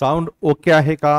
Sound okay आहे का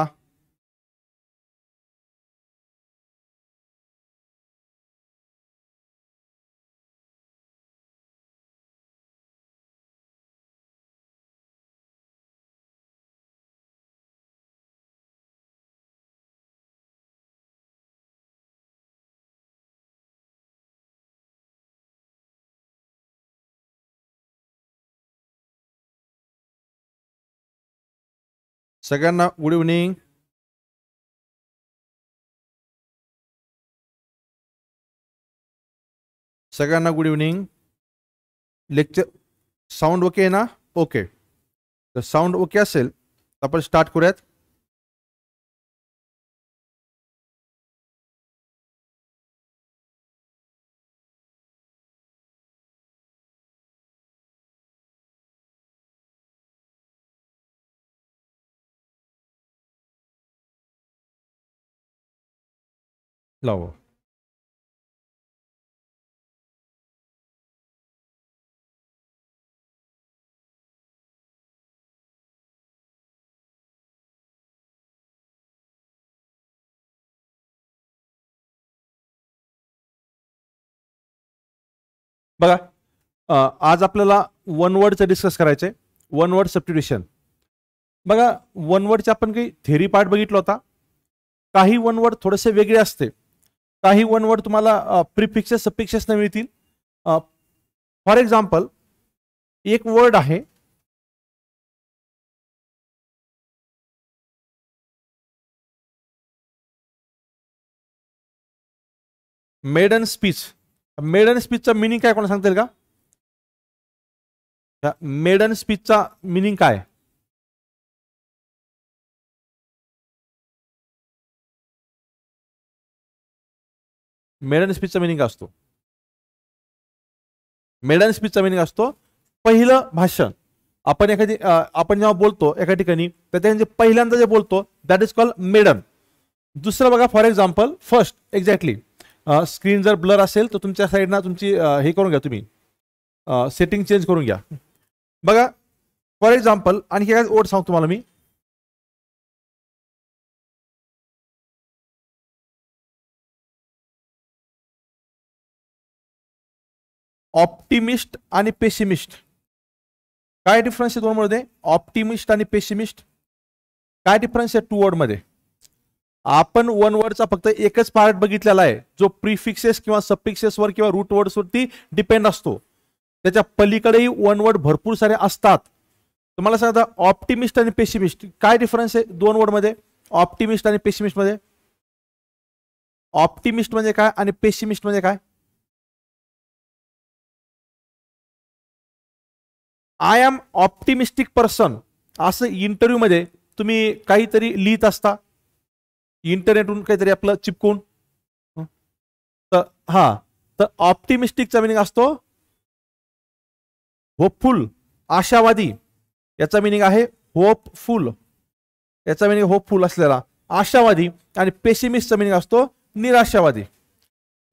सगळ्यांना गुड इव्हनिंग सगळ्यांना good evening lecture sound okay आहे ना ओके तर साऊंड ओके असेल आपण स्टार्ट करूयात बघा आज आपल्याला वन वर्डचं डिस्कस करायचं आहे वन वर्ड सबस्टिट्युशन बघा वन वर्डचे आपण काही थेरी पार्ट बघितला होता काही वन वर्ड थोडेसे वेगळे असते काही वन वर्ड तुम्हाला प्रिफिक्सेस न मिळतील फॉर एक्झाम्पल एक वर्ड आहे मेडन स्पीच मेडन चा मिनिंग काय कोणा सांगतील का मेडन स्पीचचा मिनिंग काय मेडन स्पीचचा मिनिंग असतो मेडन स्पीचचा मिनिंग असतो पहिलं भाषण आपण एखादी आपण जेव्हा बोलतो एका ठिकाणी तर त्यांचे पहिल्यांदा जे बोलतो दॅट इज कॉल मेडन दुसरं बघा for example first exactly screen जर ब्लर असेल तर तुमच्या साईडना तुमची हे करून घ्या तुम्ही सेटिंग चेंज करून घ्या बघा फॉर एक्झाम्पल आणखी काय ओढ सांगतो तुम्हाला मी ऑप्टिमिस्ट आणि पेसिमिस्ट काय डिफरन्स आहे दोन दोनमध्ये ऑप्टिमिस्ट आणि पेसिमिस्ट काय डिफरन्स आहे टू वर्डमध्ये आपण वन वर्डचा फक्त एकच पार्ट बघितलेला आहे जो प्रिफिक्सेस किंवा वर किंवा रूट वर्ड्सवरती डिपेंड असतो त्याच्या पलीकडेही वन वर्ड भरपूर सारे असतात तुम्हाला सांगता ऑप्टिमिस्ट आणि पेसिमिस्ट काय डिफरन्स आहे दोन वर्डमध्ये ऑप्टिमिस्ट आणि पेसिमिस्टमध्ये ऑप्टिमिस्ट म्हणजे काय आणि पेसिमिस्ट म्हणजे काय आय एम ऑप्टिमिस्टिक पर्सन असं इंटरव्ह्यूमध्ये तुम्ही काहीतरी लिहित असता इंटरनेटवरून काहीतरी आपलं चिपकून तर हा तर ऑप्टिमिस्टिकचा मिनिंग असतो होपफुल आशावादी याचा मिनिंग आहे होपफुल याचा मिनिंग होपफुल असलेला आशावादी आणि पेशिमिस्टचा मिनिंग असतो निराशावादी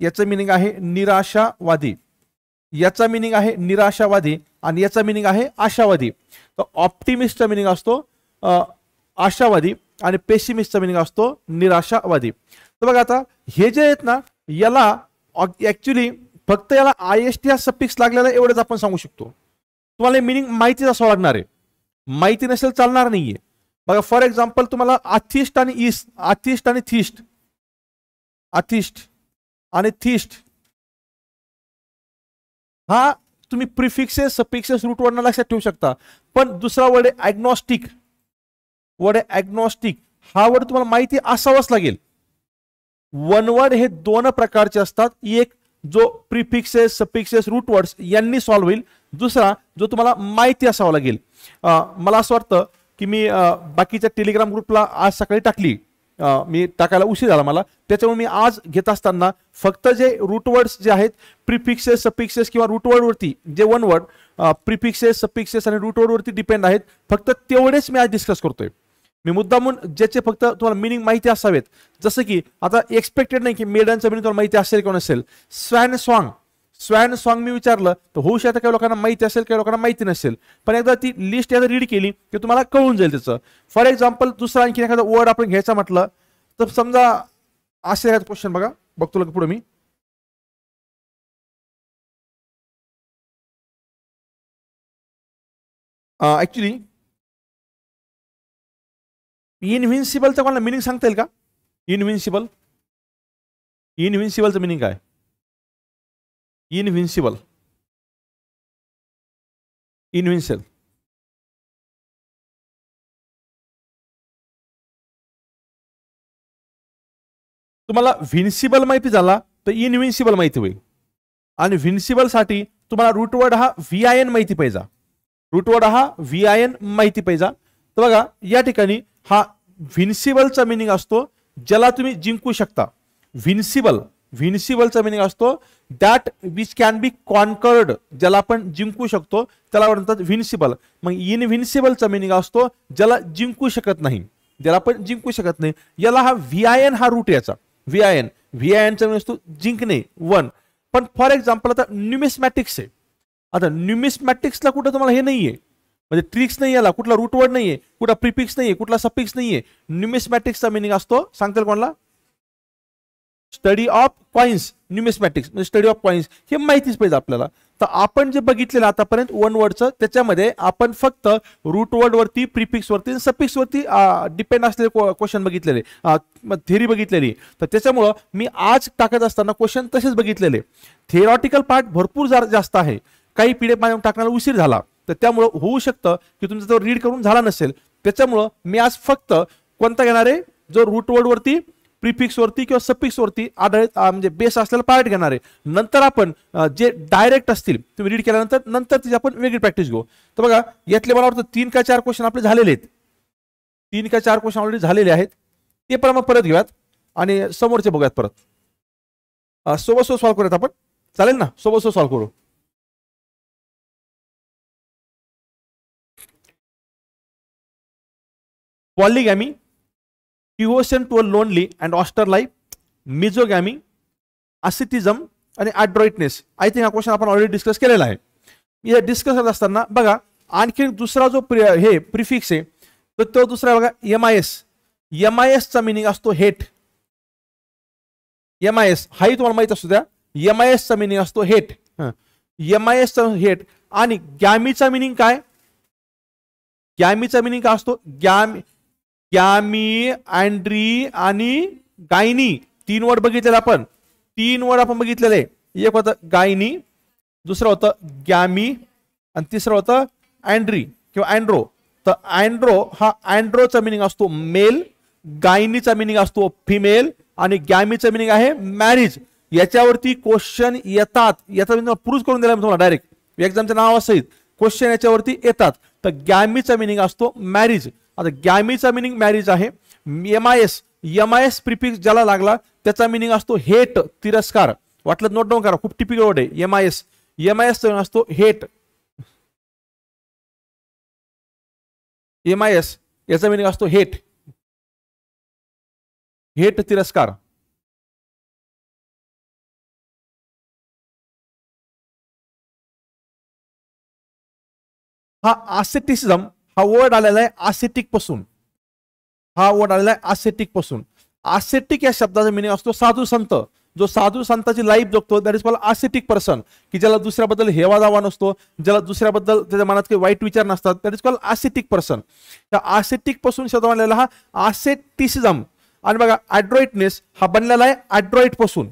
याचं मिनिंग आहे निराशावादी याचा मिनिंग आहे निराशावादी आणि याचा मिनिंग आहे आशावादी तर ऑप्टिमिस्टचा मिनिंग असतो आशावादी आणि पेशिमिस्टचा मिनिंग असतो निराशावादी तर बघा आता हे जे आहेत ना याला ॲक्च्युली फक्त याला आय एस टी हा सपिक्स लागलेला एवढंच आपण सांगू शकतो तुम्हाला मिनिंग माहितीच असावं लागणार आहे माहिती नसेल चालणार नाही आहे बघा फॉर एक्झाम्पल तुम्हाला आथिस्ट आणि इस्ट आथिस्ट आणि थिस्ट आथिस्ट आणि थिस्ट हा तुम्ही प्रिफिक्सेस सपिक्सेस रूट लक्षात ठेवू शकता पण दुसरा वर्ड आहे ॲग्नॉस्टिक वर्ड आहे ॲग्नॉस्टिक हा वर्ड तुम्हाला माहिती असावाच लागेल वन वर्ड हे दोन प्रकारचे असतात एक जो प्रिफिक्सेस सपिक्सेस रूट वर्ड्स यांनी सॉल्व होईल दुसरा जो तुम्हाला माहिती असावा लागेल मला असं वाटतं की मी बाकीच्या टेलिग्राम ग्रुपला आज सकाळी टाकली मी टाकायला उशीर झाला मला त्याच्यामुळे मी आज घेत असताना फक्त जे रूटवर्ड्स जे आहेत प्रिफिक्सेस सपिक्सेस किंवा रूटवर्डवरती जे वन वर्ड प्रिफिक्सेस सपिक्सेस आणि रूटवर्डवरती डिपेंड आहेत फक्त तेवढेच मी आज डिस्कस करतोय मी म्हणून ज्याचे फक्त तुम्हाला मिनिंग माहिती असावेत जसं की आता एक्सपेक्टेड नाही की मेडनचं मिनिंग तुम्हाला माहिती असेल किंवा नसेल स्वॅन स्वांग स्वॅन सॉन्ग मी विचारलं तर होऊ शकतं काही लोकांना माहिती असेल काही लोकांना माहिती नसेल पण एकदा ती लिस्ट एकदा रीड केली की तुम्हाला कळून जाईल त्याचं फॉर एक्झाम्पल दुसरा आणखी एखादा वर्ड आपण घ्यायचा म्हटलं तर समजा असे क्वेश्चन बघा बघतो लग पुढे मी ऍक्च्युली इनव्हिन्सिबलचं कोणाला मिनिंग सांगता येईल का इनव्हिन्सिबल इनव्हिन्सिबलचं मिनिंग काय इनव्हिन्सिबल इनव्हिन्सिबल तुम्हाला व्हिन्सिबल माहिती झाला तर इनव्हिन्सिबल माहिती होईल आणि साठी तुम्हाला रूटवर्ड हा व्ही आय एन माहिती पाहिजे रूटवर्ड हा व्ही आय एन माहिती पाहिजे तर बघा या ठिकाणी हा व्हिन्सिबलचा मिनिंग असतो ज्याला तुम्ही जिंकू शकता व्हिन्सिबल व्हिन्सिबलचा मिनिंग असतो that which can be conquered ज्याला आपण जिंकू शकतो त्याला म्हणतात व्हिन्सिबल मग इनव्हिन्सिबलचा मिनिंग असतो ज्याला जिंकू शकत नाही ज्याला आपण जिंकू शकत नाही याला हा व्ही आय एन हा रूट याचा V I N V I एनचा मिनिंग असतो जिंकणे वन पण फॉर एक्झाम्पल आता न्युमिस्मॅटिक्स आहे आता न्युमिस्मॅटिक्सला कुठं तुम्हाला हे नाहीये म्हणजे ट्रिक्स नाही याला कुठला रूटवर्ड नाहीये कुठला प्रिपिक्स नाहीये कुठला सपिक्स नाहीये न्युमिस्मॅटिक्सचा मिनिंग असतो सांगतील कोणाला स्टडी ऑफ कॉइन्स न्यूमिस्मॅटिक्स म्हणजे स्टडी ऑफ कॉइन्स हे माहितीच पाहिजे आपल्याला तर आपण जे बघितलेलं आतापर्यंत वन वर्डचं त्याच्यामध्ये आपण फक्त रूट वर्डवरती प्रिफिक्सवरती सपिक्सवरती डिपेंड असलेले क्वेश्चन बघितलेले थेरी बघितलेली तर त्याच्यामुळं मी आज टाकत असताना क्वेश्चन तसेच बघितलेले थेरॉटिकल पार्ट भरपूर जास्त आहे काही पिढे माझ्या टाकण्याला उशीर झाला तर त्यामुळं होऊ शकतं की तुमचा तो रीड करून झाला नसेल त्याच्यामुळं मी आज फक्त कोणता घेणार आहे जो रूट वर्डवरती वरती किंवा वरती आधारित म्हणजे बेस असलेला पार्ट घेणार आहे नंतर आपण जे डायरेक्ट असतील तुम्ही रीड केल्यानंतर नंतर तिची आपण वेगळी प्रॅक्टिस घेऊ तर बघा यातले मला वाटतं तीन का चार क्वेश्चन आपले झालेले आहेत तीन का चार क्वेश्चन ऑलरेडी झालेले आहेत ते पण मग परत घेऊयात आणि समोरचे बघूयात परत सोबत सोबत सॉल्व्ह करूयात आपण चालेल ना सोबत सोबत सॉल्व्ह करू polygamy devotion to a and austere life misogamy asceticism आणि ॲड्रॉइटनेस आय थिंक हा क्वेश्चन आपण ऑलरेडी डिस्कस केलेला आहे या डिस्कस करत असताना बघा आणखी दुसरा जो प्रि हे प्रिफिक्स आहे तर तो दुसरा बघा M I S M I एसचा मिनिंग असतो हेट एम आय एस हाही तुम्हाला माहीत असू द्या एम आय एसचा मिनिंग असतो हेट एम आय एसचा हेट आणि गॅमीचा मिनिंग काय गॅमीचा मिनिंग काय असतो गॅमी गॅमी अँड्री आणि गायनी तीन वर्ड बघितलेलं आपण तीन वर्ड आपण बघितलेले एक होतं गायनी दुसरं होतं गॅमी आणि तिसरं होतं अँड्री किंवा अँड्रो तर अँड्रो हा अँड्रोचा मिनिंग असतो मेल गायनीचा मिनिंग असतो फिमेल आणि गॅमीचा मिनिंग आहे मॅरेज याच्यावरती क्वेश्चन येतात याचा मी प्रूव्ह करून दिला तुम्हाला डायरेक्ट एक्झामचं नाव असेल क्वेश्चन याच्यावरती येतात तर गॅमीचा मिनिंग असतो मॅरेज आता गॅमीचा मिनिंग मॅरेज आहे M I S M I S prefix ज्याला लागला त्याचा मिनिंग असतो हेट तिरस्कार वाटलं नोट डाऊन करा खूप टिपिकल वर्ड आहे M I S M I S असतो हेट एम आय एस याचा मिनिंग असतो हेट हेट तिरस्कार हा आसेटिसिझम हा वर्ड आलेला आहे आसेटिक पासून हा वर्ड आलेला आहे आसेटिक पासून आसेटिक या शब्दाचा मिनिंग असतो साधू संत जो साधू संताची लाईफ जगतो that is call ascetic person की ज्याला दुसऱ्याबद्दल हेवा दावा नसतो ज्याला दुसऱ्याबद्दल त्याच्या मनात काही वाईट विचार नसतात that is call ascetic person त्या आसेटिक पासून शब्द बनलेला हा आसेटिसिझम आणि बघा ॲड्रॉइटनेस हा बनलेला आहे ॲड्रॉइट पासून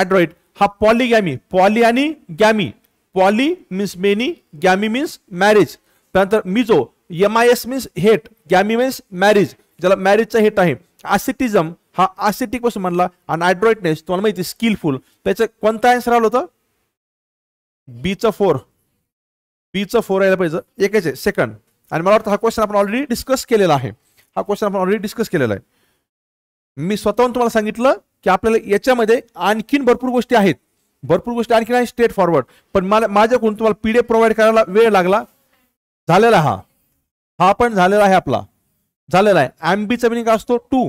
ऍड्रॉइड हा गॅमी पॉली आणि gamy poly means many gamy means marriage त्यानंतर miso M I S means hate gamy means marriage ज्याला मॅरेजचा हेट आहे आसिटिझम हा आसिटिक पासून म्हणला आणि आयड्रॉइटनेस तुम्हाला माहिती स्किलफुल त्याचं कोणता आन्सर आलं होतं बीचं फोर बीचं फोर यायला पाहिजे एकच आहे सेकंड आणि मला वाटतं हा क्वेश्चन आपण ऑलरेडी डिस्कस केलेला आहे हा क्वेश्चन आपण ऑलरेडी डिस्कस केलेला आहे मी स्वतःहून तुम्हाला सांगितलं की आपल्याला याच्यामध्ये आणखीन भरपूर गोष्टी आहेत भरपूर गोष्टी आणखीन आहे स्ट्रेट फॉरवर्ड पण मला माझ्याकडून तुम्हाला पीडीएफ प्रोव्हाइड करायला वेळ लागला झालेला हा हा पण झालेला आहे आपला झालेला आहे अँबीचा मिनिंग असतो टू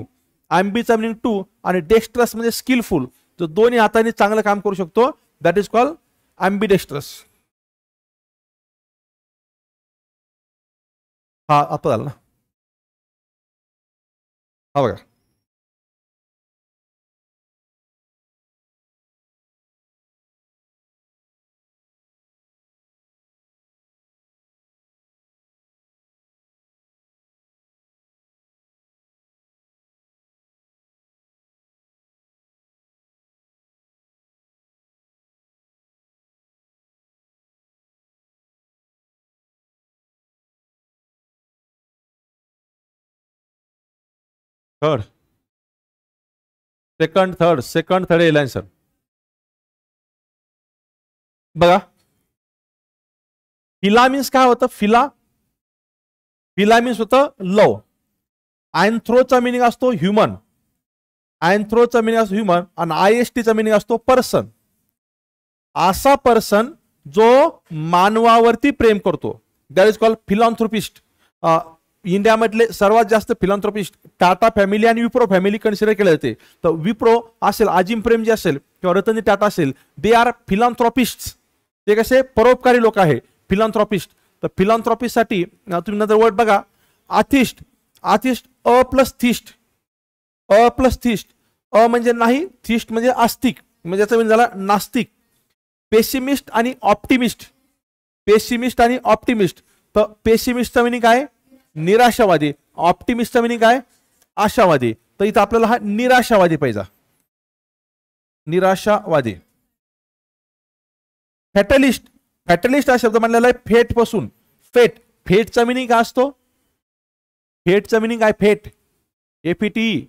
अँबीचा मिनिंग टू आणि डेस्ट्रस म्हणजे स्किलफुल जो दोन्ही हाताने चांगलं काम करू शकतो that is call ambidextrous हा आता झालं ना हा बघा third second third second third येईल सर बघा फिला मीन्स काय होतं फिला फिला मीन्स होतं लव आयनथ्रोचा मिनिंग असतो ह्युमन अँथ्रोचा मिनिंग असतो ह्युमन आणि आय एस टीचा मिनिंग असतो पर्सन असा पर्सन जो मानवावरती प्रेम करतो दॅट इज कॉल्ड फिलॉन्थ्रोपिस्ट इंडियामधले सर्वात जास्त फिलॉन्थ्रॉपिस्ट टाटा फॅमिली आणि विप्रो फॅमिली कन्सिडर केले जाते तर विप्रो असेल प्रेम जे असेल किंवा रतनी टाटा असेल दे आर फिलॉन्थ्रॉपिस्ट ते कसे परोपकारी लोक आहे फिलॉन्थ्रॉपिस्ट तर फिलॉन्थ्रॉपिस्टसाठी तुम्ही नंतर वर्ड बघा आथिस्ट आथिस्ट अ प्लस थिस्ट अ प्लस थिस्ट अ म्हणजे नाही थिस्ट म्हणजे आस्तिक म्हणजे याचा मी झाला नास्तिक पेसिमिस्ट आणि ऑप्टिमिस्ट पेसिमिस्ट आणि ऑप्टिमिस्ट तर पेसिमिस्टचा मिनिंग काय निराशावादी ऑप्टिमिस्टचा मिनिंग काय आशावादी तर इथं आपल्याला हा निराशावादी पाहिजे निराशावादी फॅटलिस्ट फॅटलिस्ट हा शब्द म्हणलेला आहे फेट पासून फेट फेटचा मिनिंग काय असतो फेटचा मिनिंग काय फेट एपीटी e.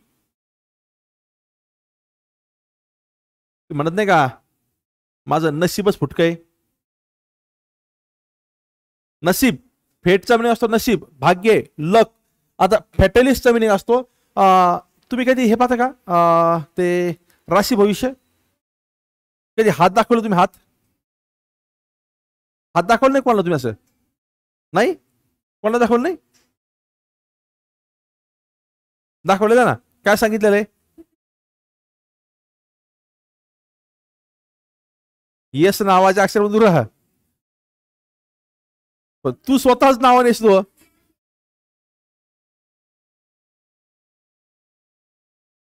म्हणत नाही का माझं नशीबच फुटकय नसीब फेटचा मिनिंग असतो नशीब भाग्य लक आता फॅटलिस्टचा मिनिंग असतो तुम्ही कधी हे पाहता का ते राशी भविष्य कधी हात दाखवलं तुम्ही हात हात दाखवलं नाही कोणाला तुम्ही असं नाही कोणाला दाखवलं नाही दाखवलेलं ना काय सांगितलेलं आहे येस नावाच्या अक्षर दूर राहा पण तू स्वतःच नाव नेसतो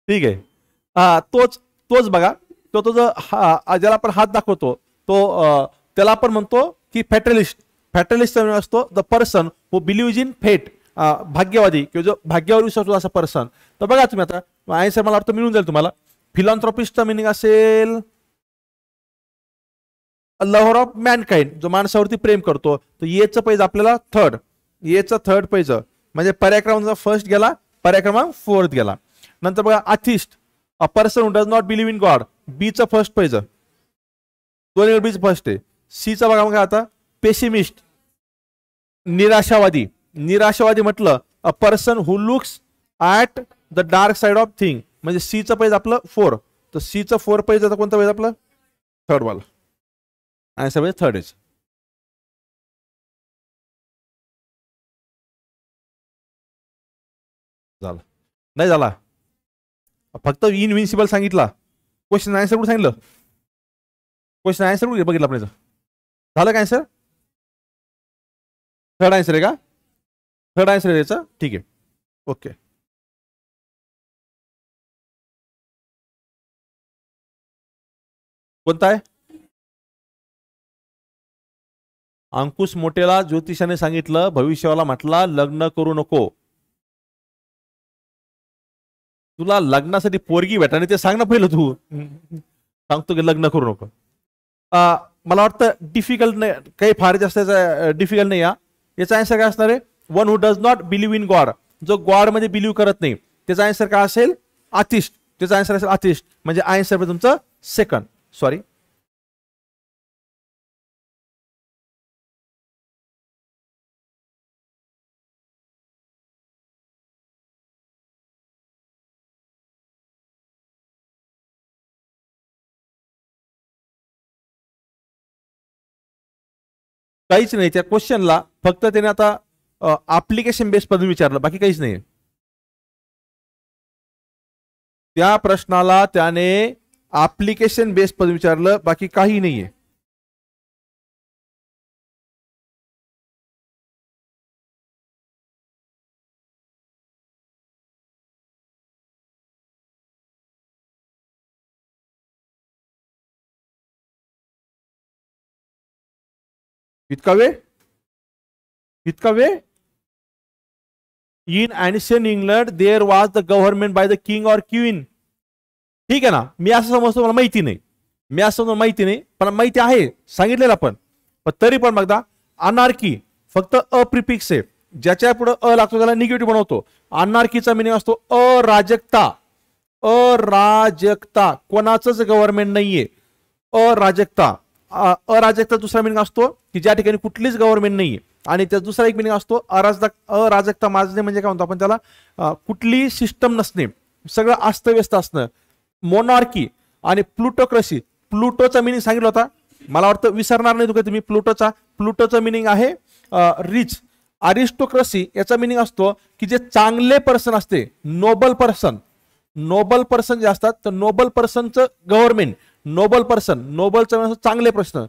ठीक आहे हा तोच तोच बघा तो तो जो हा ज्याला आपण हात दाखवतो तो त्याला आपण म्हणतो की फॅटलिस्ट फेटरलिस्ट असतो the person who believe in fate भाग्यवादी किंवा जो भाग्यवर विश्वास असा पर्सन तर बघा तुम्ही आता आयसर मला वाटतं मिळून जाईल तुम्हाला फिलॉन्थ्रॉपिस्टचा मिनिंग असेल लव्हर ऑफ मॅनकाइंड जो माणसावरती प्रेम करतो तर येचं पैज आपल्याला थर्ड येचं थर्ड पैज म्हणजे पर्याक्रमांचा फर्स्ट गेला पर्याक्रमांक फोर्थ गेला नंतर बघा atheist a person does not believe in God बीचं फर्स्ट पैज दोन्ही बीच फर्स्ट आहे सीचं बघा मग आता पेसिमिस्ट निराशावादी निराशावादी म्हटलं a person who looks at the dark side of thing म्हणजे सीचं पैज आपलं फोर तर सीचं फोर पैज आता कोणतं पाहिजे आपलं थर्ड वाला आणि सगळे थर्डच झालं नाही झाला फक्त इनविन्सिबल सांगितला क्वेश्चन आन्सर कुठे सांगितलं क्वेश्चन आन्सर कुठे बघितलं आपण झालं काय सर थर्ड आन्सर आहे का थर्ड आन्सर आहे याचं ठीक आहे ओके कोणता आहे अंकुश मोटेला ज्योतिषाने सांगितलं भविष्याला म्हटला लग्न करू नको तुला लग्नासाठी पोरगी भेटा आणि ते सांग ना पहिलं तू सांगतो की लग्न करू नको मला वाटतं डिफिकल्ट नाही काही फार जास्त डिफिकल्ट नाही या याचा आन्सर काय असणार आहे one who does not believe in God जो गॉड मध्ये बिलीव्ह करत नाही त्याचा आन्सर काय असेल आतिष्ट त्याचा आन्सर असेल आतिष्ट म्हणजे आन्सर तुमचं सेकंड सॉरी काहीच नाही त्या क्वेश्चनला फक्त त्याने आता अप्लिकेशन बेस पदवी विचारलं बाकी काहीच नाही त्या प्रश्नाला त्याने अप्लिकेशन बेस पदवी विचारलं बाकी काही नाहीये इतका वेळ इतका वेळ in ancient England there was the government by the king or queen ठीक आहे ना मी असं समजतो मला माहिती नाही मी असं समजून माहिती नाही पण माहिती आहे सांगितलेलं आपण पण तरी पण बघता अनारकी फक्त अप्रिपिक्स आहे ज्याच्या पुढे अ लागतो त्याला निगेटिव्ह बनवतो अनार्कीचा मिनिंग असतो अराजकता अराजकता कोणाचंच गव्हर्नमेंट नाहीये अराजकता अराजकता दुसरा मिनिंग असतो की ज्या ठिकाणी कुठलीच गव्हर्नमेंट नाही आणि त्याचा दुसरा एक मिनिंग असतो अराजक अराजकता माजणे म्हणजे काय म्हणतो आपण त्याला कुठली सिस्टम नसणे सगळं अस्तव्यस्त असणं मोनॉर्की आणि प्लुटोक्रसी प्लुटोचा मिनिंग सांगितलं होता मला वाटतं विसरणार नाही तुम्ही तुम्ही प्लुटोचा प्लुटोचं मिनिंग आहे रिच अरिस्टोक्रसी याचा मिनिंग असतो की जे चांगले पर्सन असते नोबल पर्सन नोबल पर्सन जे असतात तर नोबल पर्सनचं गव्हर्नमेंट नोबल पर्सन नोबलचं म्हणजे चांगले प्रश्न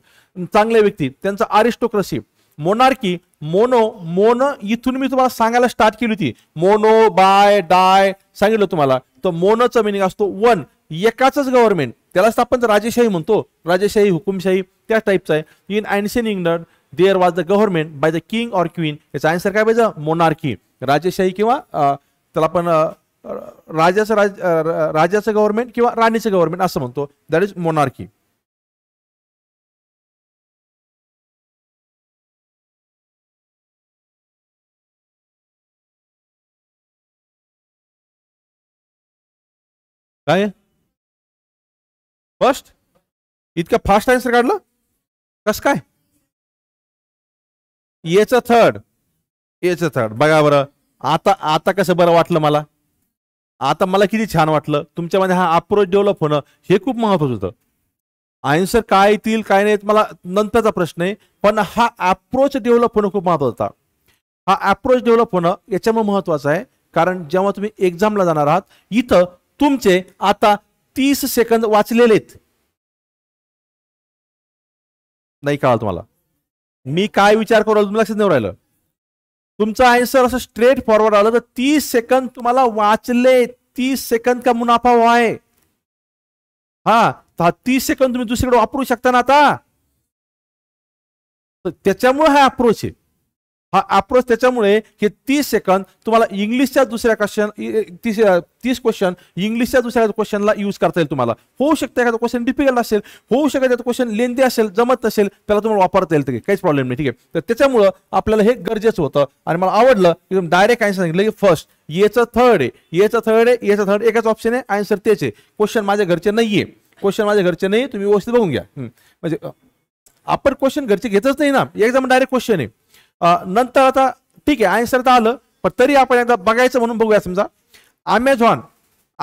चांगले व्यक्ती त्यांचं आरिस्टोक्रसी मोनार्की मोनो मोनो इथून मी तुम्हाला सांगायला स्टार्ट केली होती मोनो बाय डाय सांगितलं तुम्हाला तर मोनोचा मिनिंग असतो वन एकाच गव्हर्नमेंट त्यालाच आपण राजेशाही म्हणतो राजेशाही हुकुमशाही त्या टाईपचा आहे in ancient England there was the government by the king or queen याचा आन्सर काय पाहिजे मोनार्की राजेशाही किंवा त्याला आपण राजाचं राज राजाचं गव्हर्नमेंट किंवा राणीचं गव्हर्नमेंट असं म्हणतो दॅट इज मोनार्की काय फर्स्ट इतका फास्ट आन्सर काढलं कस काय याचं थर्ड याचं थर्ड बघा बरं आता आता कसं बरं वाटलं मला आता मला किती छान वाटलं तुमच्यामध्ये हा अप्रोच डेव्हलप होणं हे खूप महत्वाचं होतं आन्सर काय येतील काय नाही मला नंतरचा प्रश्न आहे पण हा अप्रोच डेव्हलप होणं खूप महत्वाचा होता हा अप्रोच डेव्हलप होणं याच्यामुळे महत्वाचं आहे कारण जेव्हा तुम्ही एक्झामला जाणार आहात इथं तुमचे आता तीस सेकंद वाचलेलेत नाही कळाल तुम्हाला मी काय विचार करू लक्षात नाही राहिलं तुमचा आन्सर असं स्ट्रेट फॉरवर्ड आलं तर तीस सेकंद तुम्हाला वाचले तीस सेकंद का मुनाफा व्हाय हा तीस सेकंद तुम्ही दुसरीकडे वापरू शकता ना आता त्याच्यामुळे हा अप्रोच आहे हा अप्रोच त्याच्यामुळे हे तीस सेकंद तुम्हाला इंग्लिशच्या दुसऱ्या क्वेश्चन तीस तीस क्वेश्चन इंग्लिशच्या दुसऱ्या क्वेश्चनला यूज करता येईल तुम्हाला होऊ शकतं एखादा क्वेश्चन डिफिकल्ट असेल होऊ शकत त्याचा क्वेश्चन लेंदी असेल जमत असेल त्याला तुम्हाला वापरता येईल तरी काहीच प्रॉब्लेम नाही ठीक आहे तर त्याच्यामुळं आपल्याला हे गरजेचं होतं आणि मला आवडलं की तुम्ही डायरेक्ट आन्सर सांगितलं की फर्स्ट याचं थर्ड आहे याचं थर्ड आहे याचं थर्ड एकाच ऑप्शन आहे आन्सर तेच आहे क्वेश्चन माझ्या घरचे नाहीये क्वेश्चन माझ्या घरचे नाही तुम्ही व्यवस्थित बघून घ्या म्हणजे आपण क्वेश्चन घरचे घेतच नाही ना एक्झाम डायरेक्ट क्वेश्चन आहे नंतर आता ठीक आहे आन्सर तर आलं पण तरी आपण एकदा बघायचं म्हणून बघूया समजा अमेझॉन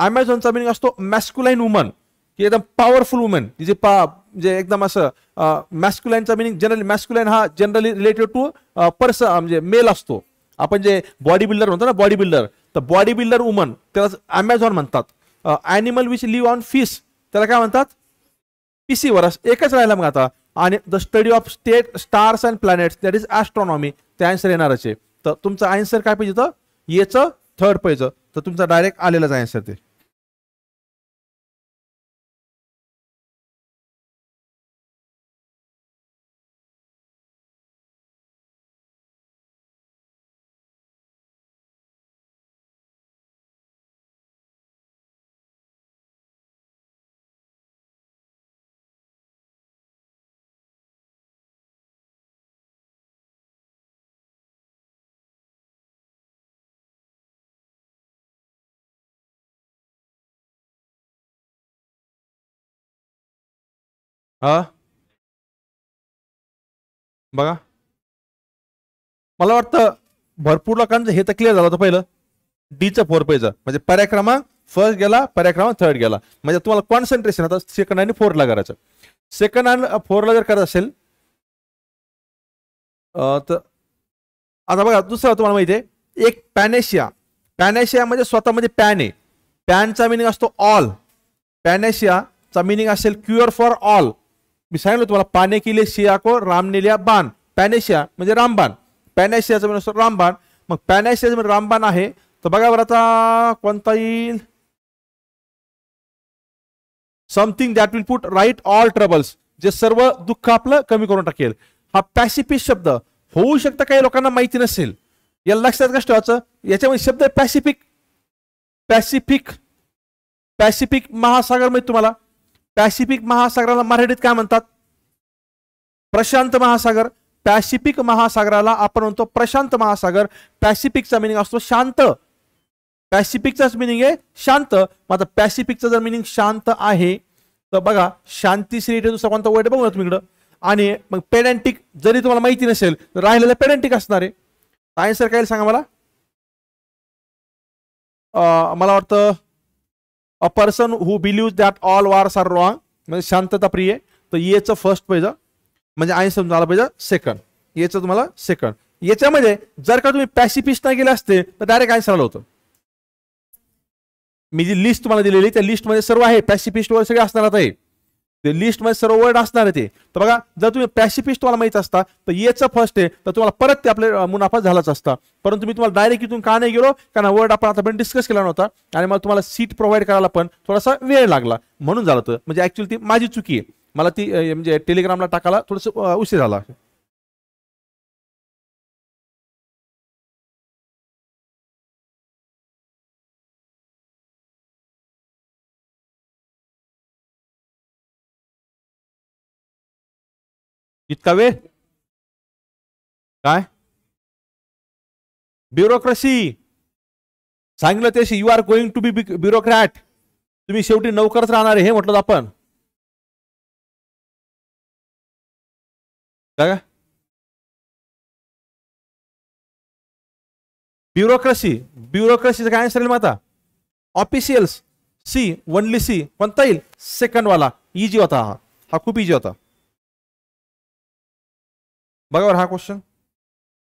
अमेझॉनचा मिनिंग असतो मॅस्क्युलाइन वुमन की एकदम पॉवरफुल वुमन तिचे पा म्हणजे एकदम असं मॅस्क्युलाइनचा मिनिंग जनरली मॅस्क्युलाइन हा जनरली रिलेटेड टू पर्सन म्हणजे मेल असतो आपण जे बॉडी बिल्डर म्हणतो ना बॉडी बिल्डर तर बॉडी बिल्डर वुमन त्याला अमेझॉन म्हणतात animal which live on fish त्याला काय म्हणतात पिसीवर एकच राहिला मग आता आणि the study of state stars and planets that is astronomy ते आन्सर येणार असे तर तुमचं आन्सर काय पाहिजे तर येचं थर्ड पाहिजे तर तुमचा डायरेक्ट आलेलाच आन्सर ते हा बघा मला वाटतं भरपूर लोकांचं हे तर क्लिअर झालं होतं पहिलं डीचं फोर पेचं म्हणजे पर्याक्रमांक फर्स्ट गेला पर्याक्रमांक थर्ड गेला म्हणजे तुम्हाला कॉन्सन्ट्रेशन आता सेकंड आणि फोरला करायचं सेकंड हँड फोरला जर करत असेल तर आता बघा दुसरं तुम्हाला माहिती आहे एक पॅनेशिया पॅनेशिया म्हणजे स्वतः म्हणजे पॅन आहे पॅनचा मिनिंग असतो ऑल पॅनेशियाचा मिनिंग असेल क्युअर फॉर ऑल मी सांगितलं तुम्हाला पाने किले शिया को राम बाण पॅनेशिया म्हणजे रामबाण पॅनेशियाचं म्हणजे रामबाण मग पॅनेशियाचं म्हणजे रामबाण आहे तर बघा बरं आता कोणता येईल something that will put right all troubles जे सर्व दुःख आपलं कमी करून टाकेल हा पॅसिफिक शब्द होऊ शकतं काही लोकांना माहिती नसेल याला लक्षात कष्ट व्हायचं याच्यामध्ये शब्द पॅसिफिक पॅसिफिक पॅसिफिक महासागर माहिती तुम्हाला पॅसिफिक महासागराला मराठीत काय म्हणतात प्रशांत महासागर पॅसिफिक महासागराला आपण म्हणतो प्रशांत महासागर पॅसिफिकचा मिनिंग असतो शांत पॅसिफिकचाच मिनिंग आहे शांत मग आता पॅसिफिकचं जर मिनिंग शांत आहे तर बघा शांती श्री दुसरा कोणता वर्ड बघू ना तुम्ही आणि मग पेडेंटिक जरी तुम्हाला माहिती नसेल तर राहिलेलं पेडेंटिक असणार आहे आन्सर काय सांगा मला मला वाटतं a person who believe that all wars are wrong म्हणजे शांतता प्रिय तर याचं फर्स्ट पाहिजे म्हणजे आय समजायला पाहिजे सेकंड याचं तुम्हाला सेकंड याच्यामध्ये जर का तुम्ही पॅसिफिस्ट नाही गेले असते तर डायरेक्ट आन्सर आलं होतं मी जी लिस्ट तुम्हाला दिलेली त्या लिस्टमध्ये सर्व आहे पॅसिफिस्ट वगैरे सगळे असणार आता हे ते लिस्टमध्ये सर्व वर्ड असणार आहे ते तर बघा जर तुम्ही पॅसिफिस्ट तुम्हाला माहित असता तर येचं फर्स्ट आहे तर तुम्हाला परत ते आपले मुनाफा झालाच असता परंतु मी तुम्हाला डायरेक्ट इथून का नाही गेलो कारण वर्ड आपण आता पण डिस्कस केला नव्हता आणि मला तुम्हाला सीट प्रोव्हाइड करायला पण थोडासा वेळ लागला म्हणून झालं होतं म्हणजे ऍक्च्युअली ती माझी चुकी आहे मला ती म्हणजे टेलिग्रामला टाकायला थोडंसं उशीर झाला इतका वे काय ब्युरोक्रेसी सांगितलं ते you are going to be bureaucrat तुम्ही शेवटी नौकरच राहणार हे म्हटलं आपण काय ब्युरोक्रेसी ब्युरोक्रसीचं काय असेल मग आता ऑफिशियल्स सी वनली सी म्हणता येईल वाला इजी होता हा हा खूप इजी होता बघा बरं हा क्वेश्चन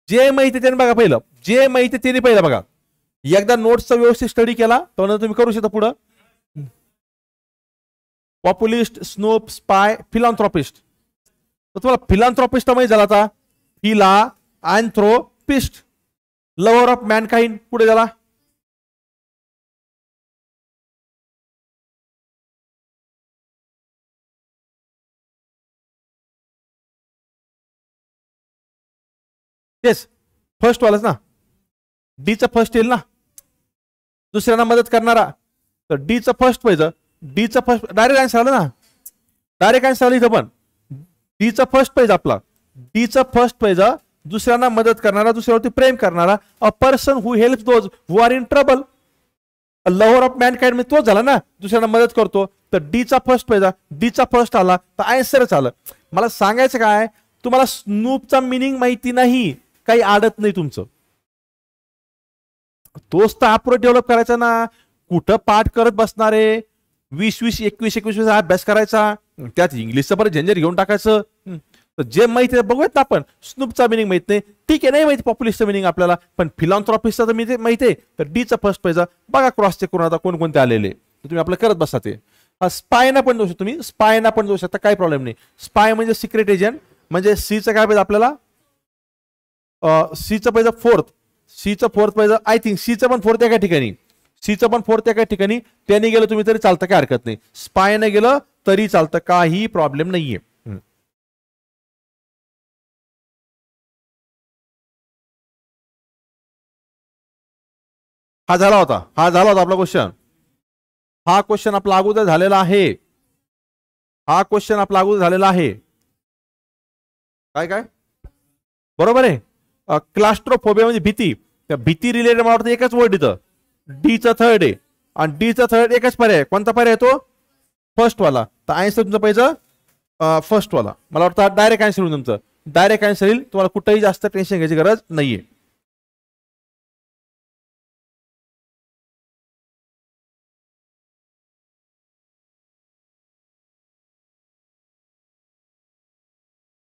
जे माहिती त्याने बघा पहिलं जे माहिती त्याने पहिलं बघा एकदा नोट्सचा व्यवस्थित स्टडी केला तो तुम्ही करू शकता पुढं पॉप्युलिस्ट स्नोप स्पाय फिलांथ्रॉपिस्ट तर तुम्हाला फिलांथ्रॉपिस्ट माहिती झाला आता philanthropist lover of mankind पुढे झाला येस फर्स्ट वालाच ना डीचं फर्स्ट येईल ना दुसऱ्यांना मदत करणारा तर डीचं फर्स्ट पाहिजे डीचं फर्स्ट डायरेक्ट आन्सर आलं ना डायरेक्ट आन्सर आलं इथं पण डीचं फर्स्ट पाहिजे आपला डीचं फर्स्ट पाहिजे दुसऱ्यांना मदत करणारा दुसऱ्यावरती प्रेम करणारा a person who help those who are in trouble lover of mankind म्हणजे तोच झाला ना दुसऱ्यांना मदत करतो तर डीचा फर्स्ट पाहिजे डीचा फर्स्ट आला तर आन्सरच आलं मला सांगायचं काय तुम्हाला स्नूपचा मिनिंग माहिती नाही काही आडत नाही तुमचं तोच तर अप्रोच डेव्हलप करायचा ना कुठं पाठ करत बसणारे वीस वीस एकवीस एकवीस वीस अभ्यास करायचा त्यात इंग्लिशचं बरं झेंजर घेऊन टाकायचं तर जे माहिती आहे बघूयात ना आपण स्नूपचा मिनिंग माहित नाही ठीक आहे नाही माहिती पॉप्युलिस्टचं मिनिंग आपल्याला पण फिलॉन्थ्रॉफिसचं तर मी माहिती आहे तर डीचा फर्स्ट पेजा बघा क्रॉस चेक करून आता कोणकोणते आलेले तुम्ही आपलं करत बसा ते स्पायना पण देऊ शकता तुम्ही स्पायना पण देऊ शकता काही प्रॉब्लेम नाही स्पाय म्हणजे सिक्रेट एजंट म्हणजे सीचं काय पाहिजे आपल्याला सीचं पाहिजे फोर्थ सीचं फोर्थ पाहिजे आय थिंक सीचं पण फोर्थ एका ठिकाणी सीचं पण फोर्थ एका ठिकाणी त्याने गेलं तुम्ही तरी चालतं काय हरकत नाही स्पायनं गेलं तरी चालतं काही प्रॉब्लेम नाहीये हा झाला होता हा झाला होता आपला क्वेश्चन हा क्वेश्चन आपला अगोदर झालेला आहे हा क्वेश्चन आपला अगोदर झालेला आहे काय काय बरोबर आहे क्लास्ट्रोफोबिया म्हणजे भीती त्या भीती रिलेटेड मला वाटतं एकच वर्ड इथं डीचा थर्ड आहे आणि डीचा थर्ड एकच पर्याय कोणता पर्याय तो वाला तर आन्सर पाहिजे फर्स्ट फर्स्टवाला मला वाटतं डायरेक्ट आन्सर होईल तुमचं डायरेक्ट आन्सर येईल तुम्हाला कुठंही जास्त टेन्शन घ्यायची गरज नाहीये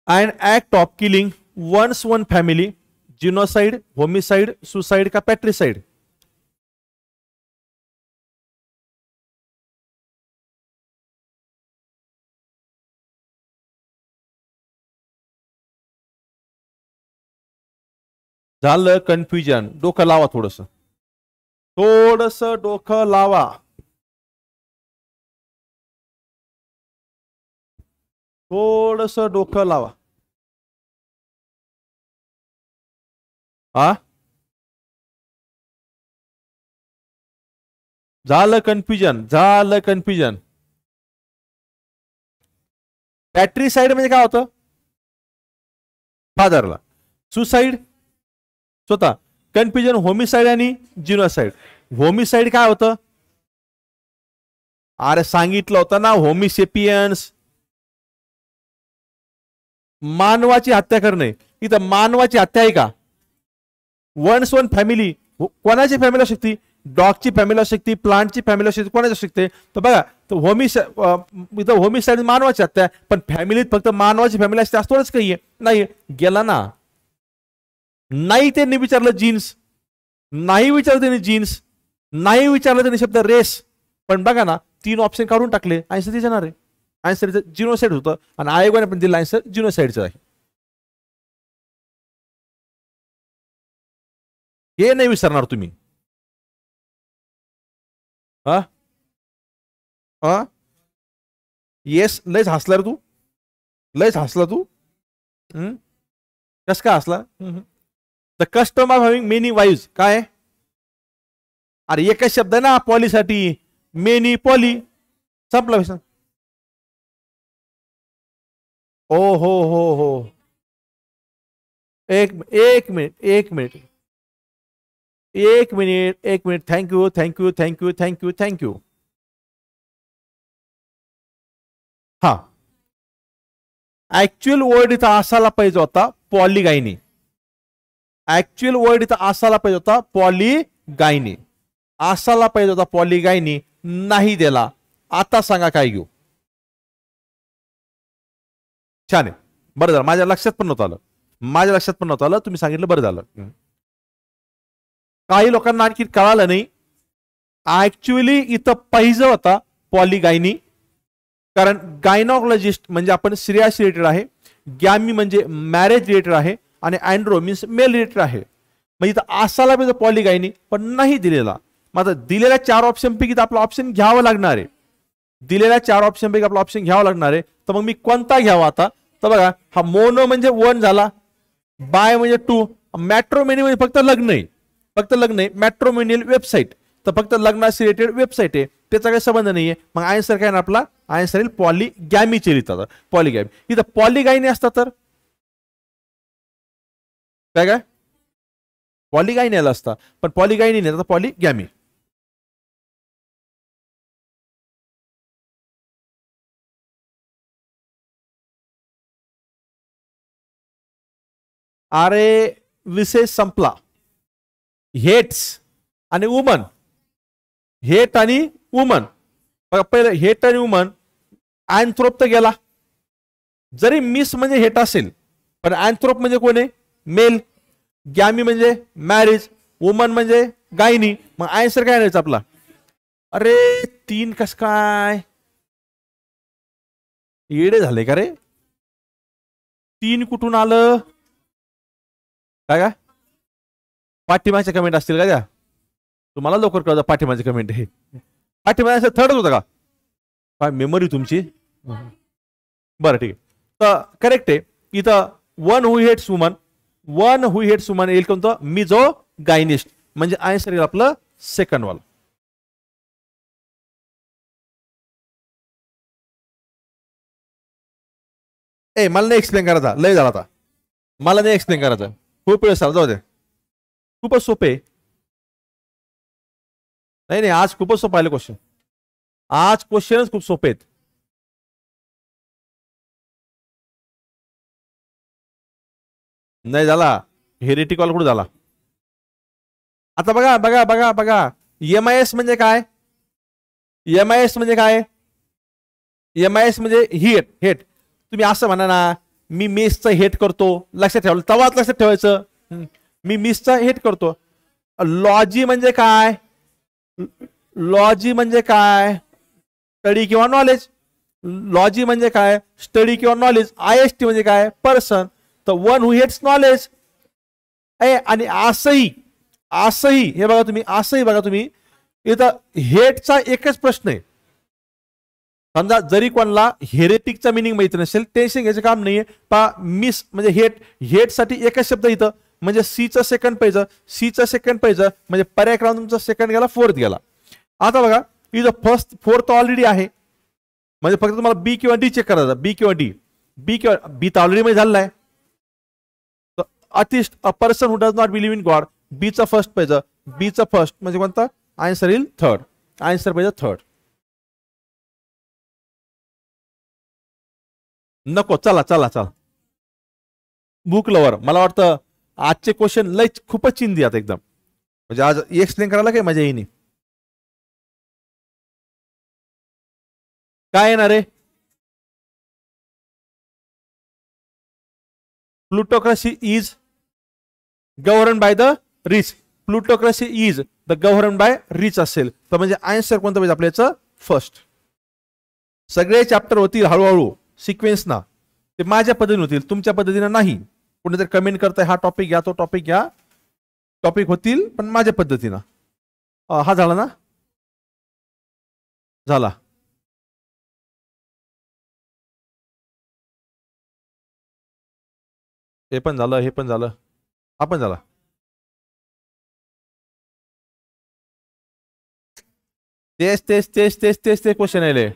and act of killing ones one family genocide homicide suicide का पैट्रिसाइड झालं कन्फ्युजन डोकं लावा थोडस थोडस डोकं लावा थोडस डोकं लावा आ झालं कन्फ्युजन झालं कन्फ्युजन बॅटरी साइड म्हणजे काय होतं फादरला सुसाईड स्वतः कन्फ्युजन होमिसाईड आणि जिनोसाईड होमिसाईड काय होतं अरे सांगितलं होतं ना होमिसेपियन्स मानवाची हत्या करणे इथं मानवाची हत्या आहे का वन्स वन फॅमिली कोणाची फॅमिली असू शकते डॉगची फॅमिली असू शकते प्लांटची फॅमिली असू शकते कोणाची असू शकते तर बघा तर होमी इथं होमी साईड मानवाची आत्या पण फॅमिलीत फक्त मानवाची फॅमिली असते असतोच काही नाही गेला ना नाही त्यांनी विचारलं जीन्स नाही विचारलं त्यांनी जीन्स नाही विचारलं त्यांनी शब्द रेस पण बघा ना तीन ऑप्शन काढून टाकले आन्सर ते जाणार आहे आन्सर जिनोसाईड होतं आणि आयोगाने पण दिलं आन्सर जिनोसाईडचं आहे हे नाही विसरणार तुम्ही येस लयच हसला रे तू लयच हसला तू कस का हसला the custom of having many wives काय अरे एकच शब्द आहे ना पॉलीसाठी मेनी पॉली संपला विसर ओ हो हो हो एक एक मिनिट एक मिनिट एक मिनिट एक minute thank you thank you thank you thank you thank you हा ऍक्च्युअल वर्ड इथं असायला पाहिजे होता पॉली गायनी ऍक्च्युअल वर्ड इथं असायला पाहिजे होता पॉली गायनी असायला पाहिजे होता पॉली गायनी नाही दिला आता सांगा काय घेऊ छान आहे बरं झालं माझ्या लक्षात पण नव्हतं आलं माझ्या लक्षात पण नव्हतं आलं तुम्ही सांगितलं बरं झालं काही लोकांना आणखी कळालं नाही ऍक्च्युअली इथं पाहिजे होता पॉलिगायनी कारण गायनॉलॉजिस्ट म्हणजे आपण स्त्रियाशी रिलेटेड आहे गॅमी म्हणजे मॅरेज रिलेटेड आहे आणि अँड्रो मीन्स मेल रिलेटेड आहे म्हणजे इथं असायला पाहिजे पॉलिगायनी पण नाही दिलेला मग दिलेल्या चार ऑप्शनपैकी तर आपला ऑप्शन घ्यावं लागणार आहे दिलेल्या चार ऑप्शनपैकी आपला ऑप्शन घ्यावं लागणार आहे तर मग मी कोणता घ्यावा आता तर बघा हा मोनो म्हणजे वन झाला बाय म्हणजे टू मॅट्रोमेनी म्हणजे फक्त लग्न आहे फक्त लग्न आहे मॅट्रोमिनियल वेबसाईट तर फक्त लग्नाशी रिलेटेड वेबसाईट आहे त्याचा काही संबंध नाही आहे मग आयन्सर काय ना आपला आन्सर येईल पॉलिगॅमीचे लिहितात पॉलिगॅमी इथं पॉलिगायनी असतात तर काय काय पॉलिगायनी आला असता पण पॉलिगायनी नाही तर पॉलिगॅमी अरे विषय संपला हेट्स आणि वुमन हेट आणि वुमन पहिलं हेट आणि वुमन अँथ्रोप तर गेला जरी मिस म्हणजे हेट असेल पण अँथ्रोप म्हणजे कोण आहे मेल गॅमी म्हणजे मॅरेज वुमन म्हणजे गायनी मग आन्सर काय राहायचं आपला अरे तीन कस काय येडे झाले का रे तीन कुठून आलं काय काय पाठिंबाच्या कमेंट असतील का त्या तुम्हाला लवकर कळतं पाठिंबाचे कमेंट हे पाठिंबा थर्डच होता का काय मेमरी तुमची बरं ठीक आहे तर करेक्ट आहे इथं one who hates woman one who hates woman येईल कोणतं मी जो गायनिस्ट म्हणजे आय येईल आपलं सेकंड वाल ए मला नाही एक्सप्लेन करायचा लय झाला आता मला नाही एक्सप्लेन करायचं खूप वेळ झाला जाऊ खूपच सोपे नाही नाही आज खूपच सोपं आले क्वेश्चन आज क्वेश्चनच खूप सोपे आहेत नाही झाला कॉल कुठं झाला आता बघा बघा बघा बघा एम आय एस म्हणजे काय एम आय एस म्हणजे काय एम आय एस म्हणजे हिट हेट तुम्ही असं म्हणा ना मी मेसचं हेट करतो लक्षात ठेवलं तवाच लक्षात ठेवायचं मी मिसचा हेट करतो लॉजी म्हणजे काय लॉजी म्हणजे काय स्टडी किंवा नॉलेज लॉजी म्हणजे काय स्टडी किंवा नॉलेज आय एस टी म्हणजे काय पर्सन तर one who hates knowledge A आणि असंही असही हे बघा तुम्ही असंही बघा तुम्ही इथं हेटचा एकच प्रश्न आहे समजा जरी कोणाला हेरेटिकचा मिनिंग माहिती नसेल टेन्शन घ्यायचं काम नाहीये पा मिस म्हणजे हेट हेटसाठी एकच शब्द इथं म्हणजे सीचा सेकंड पाहिजे सीचा सेकंड पाहिजे म्हणजे पर्याय क्रमांक तुमचा सेकंड गेला फोर्थ गेला आता बघा जो फर्स्ट फोर्थ ऑलरेडी आहे म्हणजे फक्त तुम्हाला बी किंवा डी चेक करायचा बी किंवा डी बी किंवा बी तर ऑलरेडी मध्ये झालेला आहे atheist a person who does not believe in God बीचा फर्स्ट पाहिजे बीचा फर्स्ट म्हणजे कोणता आन्सर येईल थर्ड आन्सर पाहिजे थर्ड नको चला चला चला बुक लवर मला वाटतं आजचे क्वेश्चन लय खूपच चिंदी आता एकदम म्हणजे आज एक्सप्लेन करायला काय मजा येईन काय येणार आहे plutocracy is govern by the rich plutocracy is the govern by rich असेल तर म्हणजे आन्सर कोणतं पाहिजे आपल्याचं फर्स्ट सगळे चॅप्टर होतील हळूहळू सिक्वेन्सना ते माझ्या पद्धतीने होतील तुमच्या पद्धतीनं नाही कोणीतरी कमेंट करताय हा टॉपिक घ्या तो टॉपिक घ्या टॉपिक होतील पण माझ्या पद्धतीनं हा झाला ना झाला हे पण झालं हे पण झालं हा पण झाला तेच तेच तेच तेच तेच ते क्वेश्चन आले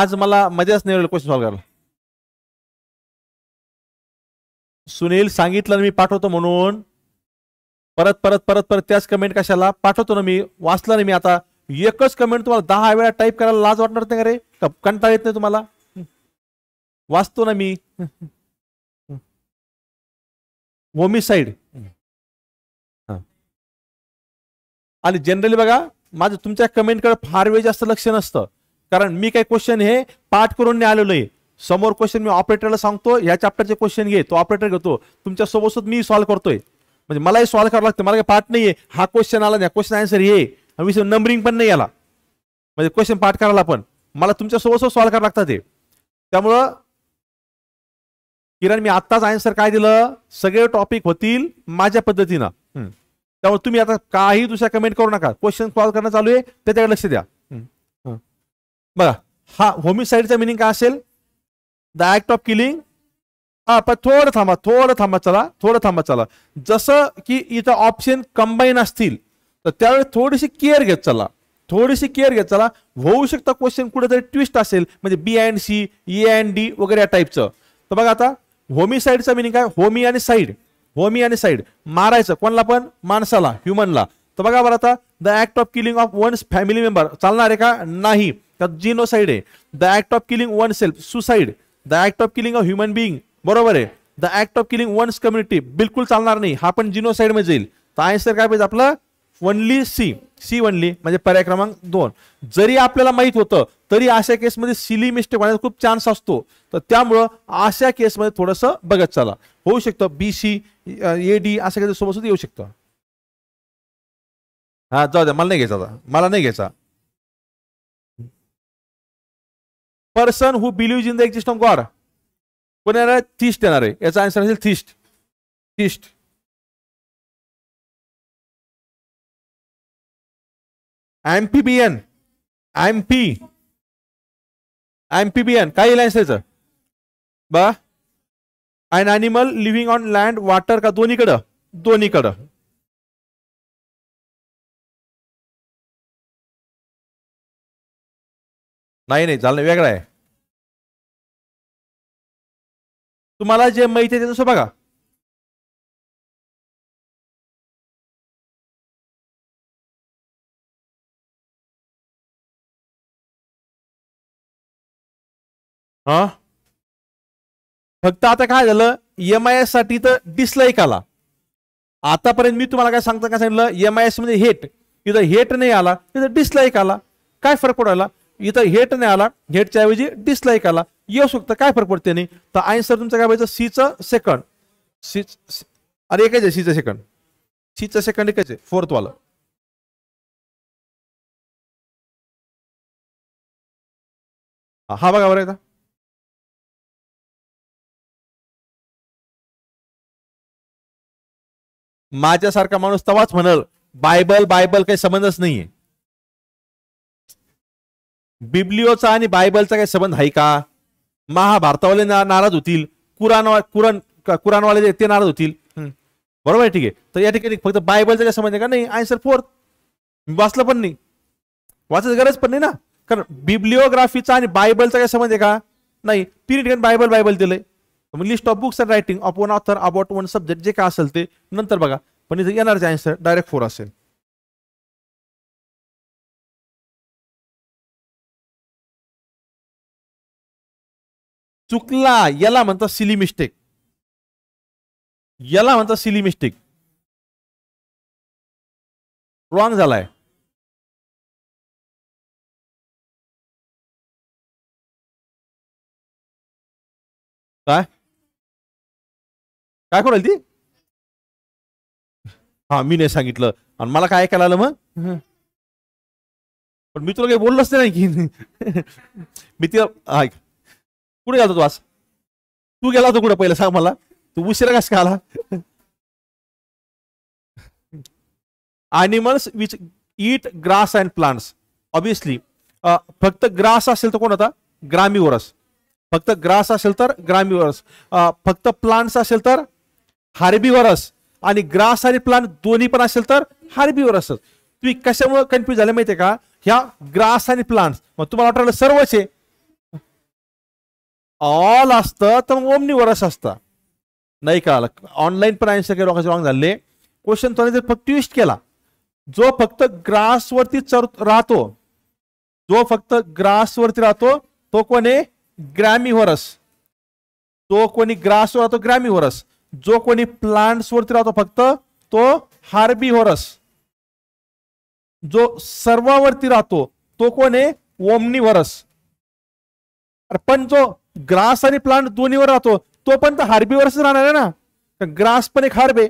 आज मला मजाच नाही क्वेश्चन सॉल्व करायला सुनील सांगितलं मी पाठवतो म्हणून परत परत परत परत त्याच कमेंट कशाला पाठवतो ना मी वाचला ना मी आता एकच कमेंट तुम्हाला दहा वेळा टाईप करायला लाज वाटणार नाही रे कंटाळ येत नाही तुम्हाला वाचतो ना मी साईड आणि जनरली बघा माझं तुमच्या कमेंटकडे फार वेळ जास्त लक्ष नसतं कारण मी काही क्वेश्चन हे पाठ करून नाही आलेलो आहे समोर क्वेश्चन मी ऑपरेटरला सांगतो या चॅप्टरचे क्वेश्चन घे तो ऑपरेटर घेतो तुमच्या सोबत मी सॉल्व्ह करतोय म्हणजे मलाही सॉल्व्ह करावं लागतं मला काही पाठ नाहीये हा क्वेश्चन आला नाही क्वेश्चन आन्सर हे विषय नंबरिंग पण नाही आला म्हणजे क्वेश्चन पाठ करायला पण मला तुमच्या सोबत सोबत सॉल्व्ह करावं लागतं ते त्यामुळं किरण मी आत्ताच आन्सर काय दिलं सगळे टॉपिक होतील माझ्या पद्धतीनं त्यामुळे तुम्ही आता काही दुसऱ्या कमेंट करू नका क्वेश्चन सॉल्व्ह करणं चालू आहे त्याच्याकडे लक्ष द्या बघा हा होमिसाईडचा मिनिंग काय असेल द ऍक्ट ऑफ किलिंग हा पण थोडं थांबा थोडं थांबा चला थोडं थांबा चला जसं की इथं ऑप्शन कंबाईन असतील तर त्यावेळी थोडीशी केअर घेत चला थोडीशी केअर घेत चला होऊ शकता क्वेश्चन कुठेतरी ट्विस्ट असेल म्हणजे B and C A and D वगैरे या टाईपचं तर बघा आता होमी साईडचं मिनिंग काय होमी आणि साईड होमी आणि साईड मारायचं कोणला पण माणसाला ह्युमनला तर बघा बरं आता the act of killing of ones family member चालणार आहे का नाही तर जिनो साईड आहे the act of killing one self suicide the act of killing of human being बरोबर आहे the act of killing ones community बिलकुल चालणार नाही हा पण जिनोसाइड मध्ये जाईल तर आन्सर काय पाहिजे आपलं वनली सी सी वनली म्हणजे पर्याय क्रमांक दोन जरी आपल्याला माहित होतं तरी अशा केसमध्ये सिली मिस्टेक होण्याचा खूप चान्स असतो तर त्यामुळं अशा केसमध्ये थोडस बघत चाला होऊ शकतं बी सी ए डी असं काही सोबत येऊ शकतं हा जाऊ द्या मला नाही घ्यायचा मला नाही घ्यायचा person who believe in the exist of God कोण येणार थिस्ट येणार आहे याचा आन्सर असेल theist theist amphibian amphi amphibian काय येईल आन्सर याचं बा an animal living on land water का दोन्हीकडं दोन्हीकडं नाही नाही चालणं वेगळा आहे तुम्हाला जे माहिती आहे ते तसं बघा हा फक्त आता काय झालं एम आय एस साठी तर डिसलाईक आला आतापर्यंत मी तुम्हाला काय सांगतो काय सांगितलं एम आय एस म्हणजे हेट तिथं हेट नाही आला तिथं डिसलाईक आला काय फरक पडायला इथं हेट नाही आला हेटच्या ऐवजी डिसलाईक आला येऊ शकतं काय फरक पडते नाही तर आन्सर तुमचं काय पाहिजे सीचं सेकंड सी अरे एकच आहे सीचं सेकंड सीचं सेकंड एकच आहे फोर्थ वाला हा बघा बरं का माझ्यासारखा माणूस तवाच म्हणल बायबल बायबल काही संबंधच नाहीये बिब्लिओचा आणि बायबलचा काही संबंध आहे का महाभारतावाले ना नाराज होतील कुराण कुरण कुराणवाले ते नाराज होतील बरोबर आहे ठीक आहे तर या ठिकाणी फक्त बायबलचा काय संबंध आहे का नाही आन्सर फोर्थ वाचलं पण नाही वाचायची गरज पण नाही ना कारण बिब्लिओग्राफीचा आणि बायबलचा काय संबंध आहे का नाही पिरियड ठिकाणी बायबल बायबल दिलंय list of books and writing of one author about one subject जे काय असेल ते नंतर बघा पण इथे येणारचे आन्सर डायरेक्ट फोर असेल चुकला याला म्हणतात सिली मिस्टेक याला म्हणतात सिली मिस्टेक रॉंग झालाय काय काय करेल ती हा मी नाही सांगितलं आणि मला काय ऐकायला आलं मग पण मी तुला काही बोललोच नाही की मी तिला ऐक कुठे गेला तू आज तू गेला होता कुठे पहिला सांग मला तू उशिरा कस का आला animals which eat grass and plants obviously फक्त ग्रास असेल तर कोण होता ग्रामीवरस फक्त ग्रास असेल तर ग्रामीवरस फक्त प्लांट्स असेल तर हार्बीवरस आणि ग्रास आणि प्लांट दोन्ही पण असेल तर हार्बीवरसच तुम्ही कशामुळे कन्फ्यूज झाले माहितीये का ह्या ग्रास आणि प्लांट्स मग तुम्हाला वाटलं सर्वच आहे ऑल असतं तर मग ओमनिवरस असतं नाही कळालं ऑनलाईन पण सगळे केलं लोकांचे झाले क्वेश्चन तो जर फक्त ट्विस्ट केला जो फक्त ग्रासवरती चर राहतो जो फक्त ग्रासवरती राहतो तो कोणी आहे वरस जो कोणी ग्रासवर राहतो वरस जो कोणी प्लांट्सवरती राहतो फक्त तो होरस जो सर्वावरती राहतो तो कोणी आहे ओमनिव्हरस पण जो ग्रास आणि प्लांट दोन्हीवर राहतो तो पण तर हार्बीवरच राहणार आहे ना ग्रास पण एक हार्बे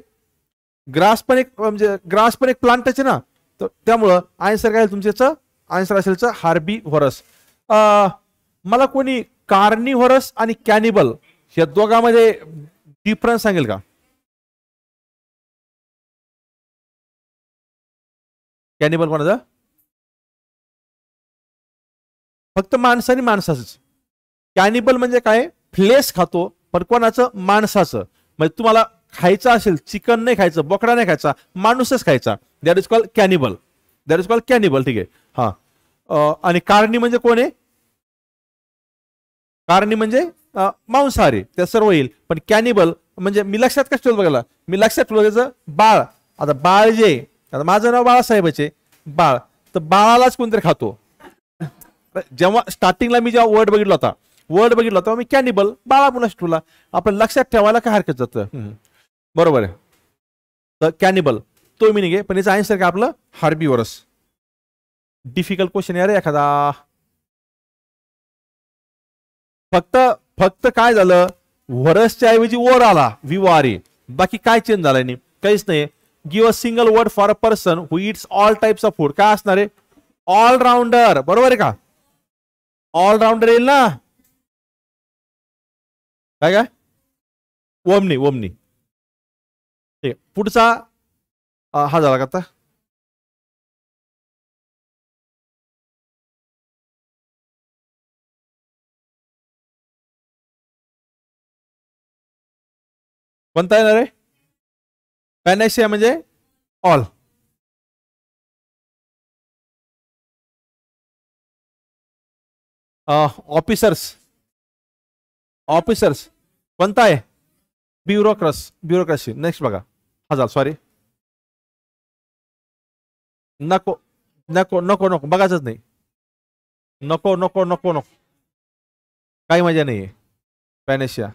ग्रास पण एक म्हणजे ग्रास पण एक प्लांट आहे ना तर त्यामुळं आन्सर काय तुमच्याच आन्सर असेल हार्बी व्हरस मला कोणी कार्नी आणि कॅनिबल या दोघांमध्ये डिफरन्स सांगेल का कॅनिबल कोणाचा फक्त माणसं आणि माणसाच कॅनिबल म्हणजे काय फ्लेस खातो पण कोणाचं माणसाचं म्हणजे तुम्हाला खायचं असेल चिकन नाही खायचं बोकडा नाही खायचा माणूसच खायचा that is call cannibal that is call cannibal ठीक आहे हा आणि कारणी म्हणजे कोण आहे कारणी म्हणजे मांसाहारी त्या सर्व येईल पण कॅनिबल म्हणजे मी लक्षात कसं ठेवलं बघायला मी लक्षात ठेवलं बाळ आता बाळ जे आता माझं नाव बाळासाहेबाचे बाळ तर बाळालाच कोणतरी खातो जेव्हा स्टार्टिंगला मी जेव्हा वर्ड बघितला होता वर्ड बघितला तेव्हा मी कॅनिबल बाळा ठेवला आपण लक्षात ठेवायला काय हरकत जातं बरोबर आहे तर कॅनिबल तो मी निघे पण याचा आन्सर काय आपलं वरस डिफिकल्ट क्वेश्चन आहे रे एखादा फक्त फक्त काय झालं वरसच्या ऐवजी वर आला विवारी बाकी काय चेंज झालाय नाही काहीच नाही give a single word for a person who eats all types of food काय असणार आहे ऑलराऊंडर बरोबर आहे का ऑलराऊंडर येईल ना काय काय ओमनी ओमनी ठीक पुढचा हा झाला का आता कोणता येणार आहे पॅनेशिया म्हणजे ऑल ऑफिसर्स ऑफिसर्स कोणता आहे ब्युरोक्रस ब्युरोक्रसी नेक्स्ट बघा हजार सॉरी नको नको नको नको बघायचंच नाही नको नको नको नको काही मजा नाही आहे panacea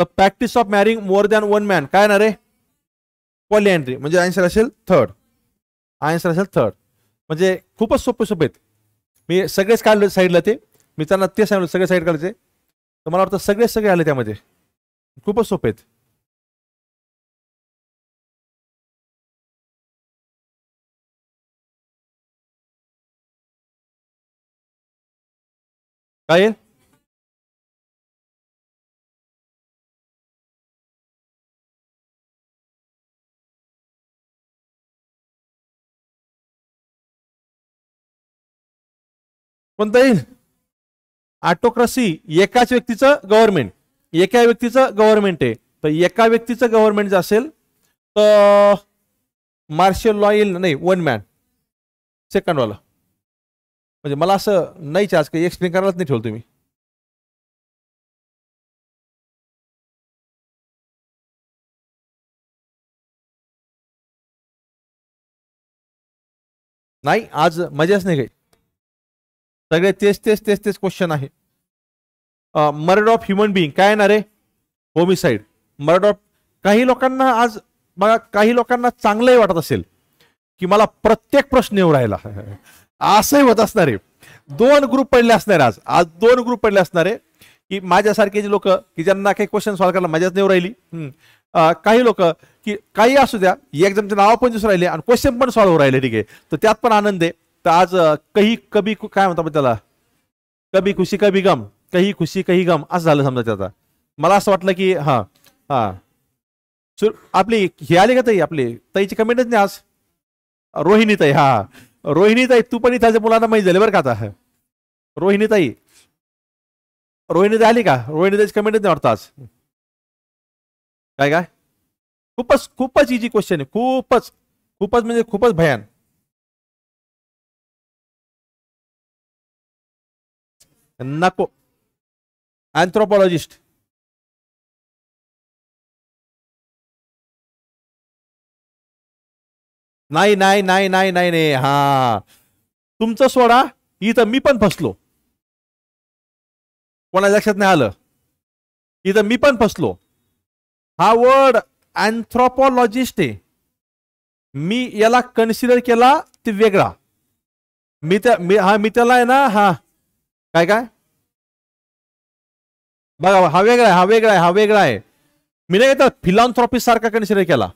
the practice of marrying more than one man काय ना रे एंट्री म्हणजे आन्सर असेल थर्ड आन्सर असेल थर्ड म्हणजे खूपच सोपे सोपे आहेत मी सगळेच काढले साईडला ते मी त्यांना ते सांगितलं सगळे साईड काढले तर मला वाटतं सगळे सगळे आले त्यामध्ये खूपच सोपे आहेत काय पण येईल ऑटोक्रसी एकाच व्यक्तीचं गव्हर्नमेंट एका व्यक्तीचं गव्हर्नमेंट आहे तर एका व्यक्तीचं गव्हर्नमेंट जर असेल तर मार्शल लॉ येईल नाही वन मॅन सेकंडवाला म्हणजे मला असं नाही आज काही एक्सप्लेन करायलाच नाही ठेवलं तुम्ही नाही आज मजाच नाही काही सगळे तेच तेच तेच तेच क्वेश्चन आहे मर्ड ऑफ ह्युमन बिईंग काय येणार आहे होमिसाईड मर्डर ऑफ काही लोकांना आज मला काही लोकांना चांगलंही वाटत असेल की मला प्रत्येक प्रश्न येऊ राहिला असंही होत असणार आहे दोन ग्रुप पडले असणार आज आज दोन ग्रुप पडले असणार आहे की माझ्यासारखे जे लोक की ज्यांना काही क्वेश्चन सॉल्व्ह करायला मजाच नेऊ राहिली काही लोक की काही असू द्या एक्झामचे नाव पण दिसून राहिले आणि क्वेश्चन पण सॉल्व्ह राहिले ठीक आहे तर त्यात पण आनंद आहे तर आज कही कभी काय म्हणतात त्याला कभी खुशी कभी गम काही खुशी कही गम असं झालं समजा त्याचा मला असं वाटलं की हा हा सुर आपली हे आली का ताई आपली ताईची कमेंटच नाही आज रोहिणी ताई हा रोहिणी ताई तू पण इथं मुलांना माहीत झाले बरं का आता रोहिणी ताई रोहिणी ताई आली का रोहिणी ताईची कमेंटच नाही वाटतं आज काय काय खूपच खूपच इजी क्वेश्चन आहे खूपच खूपच म्हणजे खूपच भयान नको अँथ्रोपॉलॉजिस्ट नाही नाही नाही नाही नाही नाही हा तुमचं सोडा इथं मी पण फसलो कोणा लक्षात नाही आलं इथं मी पण फसलो हा वर्ड अँथ्रोपॉलॉजिस्ट आहे मी याला कन्सिडर केला ते वेगळा मी त्या मी हा मी त्याला आहे ना हा काय काय बघा हा वेगळा आहे हा वेगळा आहे हा वेगळा आहे मी नाही येतात फिलॉन्थ्रॉपी सारखा कन्सिडर केला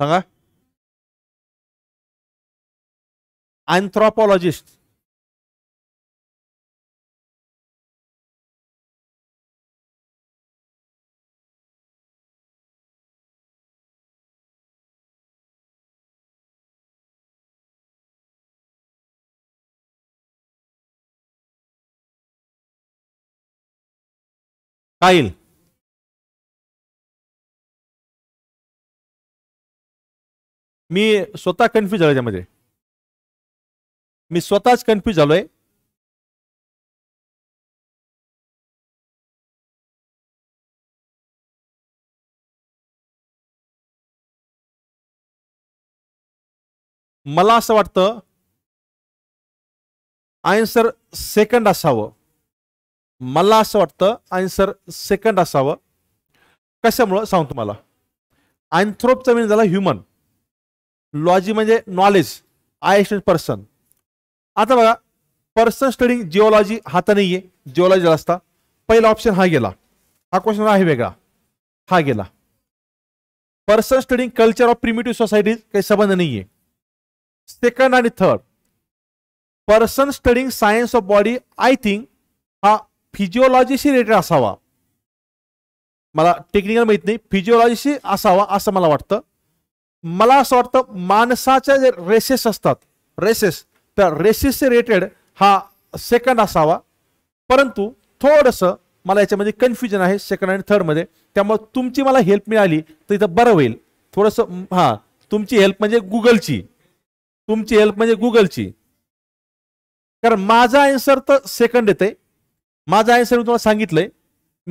सांगा अँथ्रॉपॉलॉजिस्ट काय येईल मी स्वतः कन्फ्यूज झालो त्यामध्ये मी स्वतःच कन्फ्यूज झालोय मला असं वाटतं आन्सर सेकंड असावं मला असं वाटतं आन्सर सेकंड असावं कशामुळं सांगतो तुम्हाला अँथ्रोपचा मिनिंग झाला ह्युमन लॉजी म्हणजे नॉलेज आय एक्सटेंड पर्सन आता बघा पर्सन स्टडींग जिओलॉजी हाता नाही आहे जिओलॉजी असता पहिला ऑप्शन हा गेला हा क्वेश्चन आहे वेगळा हा गेला person studying culture of primitive societies काही संबंध नाही आहे सेकंड आणि third person studying science of body I think हा फिजिओलॉजीशी रिलेटेड असावा मला टेक्निकल माहित नाही फिजिओलॉजीशी असावा असं मला वाटतं मला असं वाटतं माणसाच्या जे रेसेस असतात रेसेस तर रेसेसशी रिलेटेड हा सेकंड असावा परंतु थोडंसं मला याच्यामध्ये कन्फ्युजन आहे सेकंड आणि थर्डमध्ये त्यामुळे तुमची मला हेल्प मिळाली तर इथं बरं होईल थोडंसं हां तुमची हेल्प म्हणजे गुगलची तुमची हेल्प म्हणजे गुगलची कारण माझा आन्सर तर सेकंड येते माझा आन्सर मी तुम्हाला सांगितलंय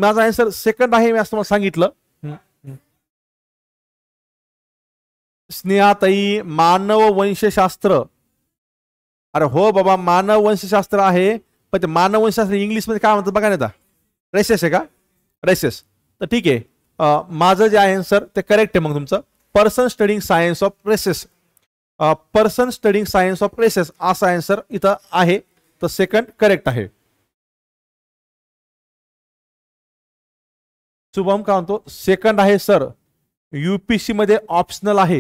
माझा आन्सर सेकंड आहे मी असं तुम्हाला सांगितलं स्नेहाताई मानव वंशशास्त्र अरे हो बाबा मानव वंशशास्त्र आहे पण ते मानव वंशशास्त्र इंग्लिशमध्ये काय म्हणतात बघा नाही आता रेसेस आहे का रेसेस तर ठीक आहे माझं जे आहे ते करेक्ट आहे मग तुमचं person studying science of races person studying science of races असा आन्सर इथं आहे तर सेकंड करेक्ट आहे शुभम का म्हणतो सेकंड आहे सर युपीसी मध्ये ऑप्शनल आहे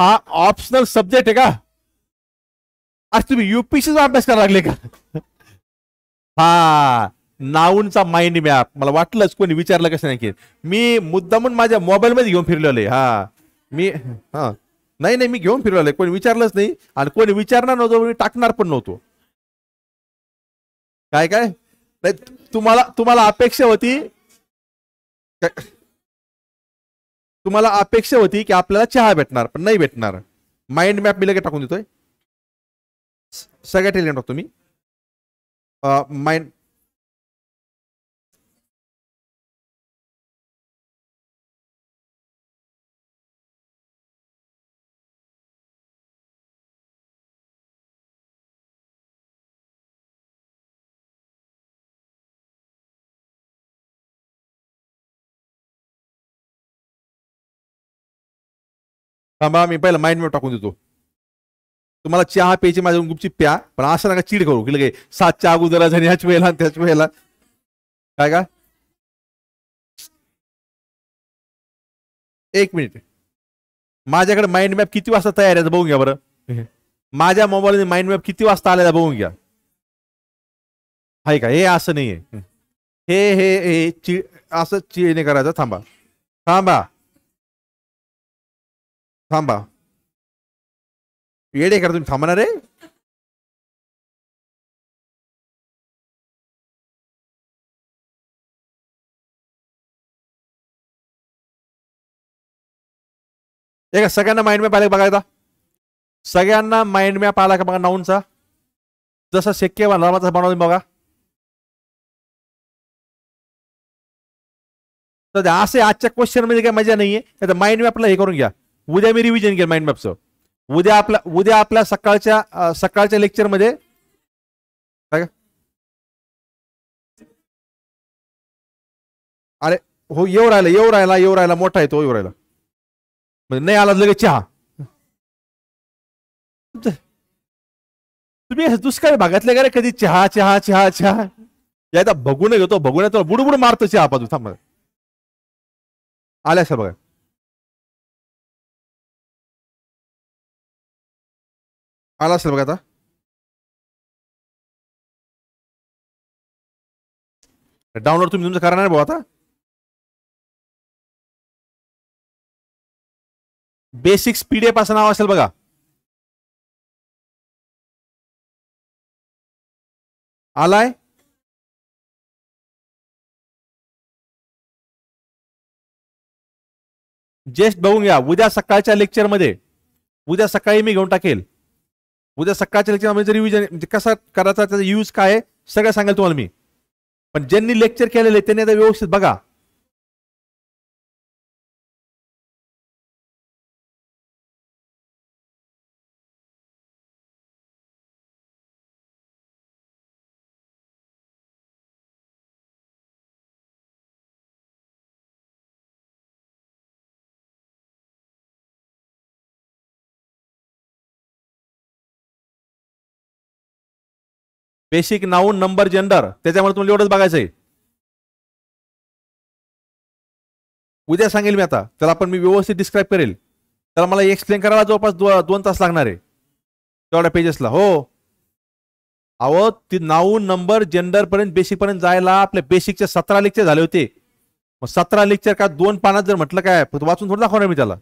हा ऑप्शनल सब्जेक्ट आहे का अरे तुम्ही युपीसीचा अभ्यास करायला लागले का हा नाऊनचा माइंड मॅप मला वाटलंच कोणी विचारलं कसं नाही की मी मुद्दामून माझ्या मोबाईलमध्ये घेऊन फिरलेलो हा मी हा नाही नाही मी घेऊन फिरवलंय कोणी विचारलंच नाही आणि कोणी विचारणार नव्हतो मी टाकणार पण नव्हतो काय काय नाही तुम्हाला तुम्हाला अपेक्षा होती तुम्हाला अपेक्षा होती की आपल्याला चहा भेटणार पण नाही भेटणार माइंड मॅप मी लगेच टाकून देतोय सगळ्या टॅलेंट टाकतो मी माइंड थांबा मी पहिला माइंड मॅप टाकून देतो तुम्हाला चहा प्यायची माझ्या गुपची प्या पण असं नका चीड करू की लगे सातच्या अगोदर झाली ह्याच वेळेला त्याच वेळेला काय का एक मिनिट माझ्याकडे माइंड मॅप किती वाजता तयार आहे बघून घ्या बरं माझ्या मोबाईल माइंड मॅप किती वाजता आलेला बघून घ्या हाय का हे असं नाही हे हे हे असं चिड नाही करायचं थांबा थांबा थांबा येडे करा तुम्ही थांबणार रे का सगळ्यांना माइंड मॅप आला बघायचा सगळ्यांना माइंड मॅप आला का बघा नाऊनचा जसा शक्य बनला तसा बनवून बघा तर असे आजच्या क्वेश्चन मध्ये काय मजा नाहीये तर माइंड मॅपला हे करून उद्या मी रिव्हिजन केलं माइंड मॅपचं उद्या आपला उद्या आपल्या सकाळच्या सकाळच्या लेक्चरमध्ये अरे हो येऊ राहिला येऊ राहिला येऊ राहिला मोठा येतो तो येऊ राहिला म्हणजे नाही आला लगेच चहा तुम्ही दुष्काळी भागातले का रे कधी चहा चहा चहा चहा यायचा बघून घेतो बघून तुला बुडबुड मारतो चहा पाजू थांब आल्या बघा आला असेल बघा आता डाउनलोड तुम्ही तुमचं करणार बघा आता बेसिक स्पीड़े असं नाव असेल बघा आलाय जेस्ट बघून घ्या उद्या सकाळच्या लेक्चरमध्ये उद्या सकाळी मी घेऊन टाकेल उद्या सकाळच्या लेक्चरमध्ये रिव्हिजन म्हणजे कसा करायचा त्याचा यूज काय आहे सगळं सांगेल तुम्हाला मी पण ज्यांनी लेक्चर केलेले त्यांनी आता व्यवस्थित बघा बेसिक नाऊन नंबर जेंडर त्याच्यामुळे तुम्हाला एवढंच बघायचं आहे उद्या सांगेल मी आता त्याला आपण मी व्यवस्थित डिस्क्राईब करेल त्याला मला एक्सप्लेन करायला जवळपास दोन तास लागणार आहे तेवढ्या पेजेसला हो अहो ती नाऊन नंबर जेंडरपर्यंत पर्यंत जायला आपल्या बेसिकचे सतरा लेक्चर झाले होते मग सतरा लेक्चर का दोन पानात जर म्हटलं काय वाचून थोडं दाखवणार मी त्याला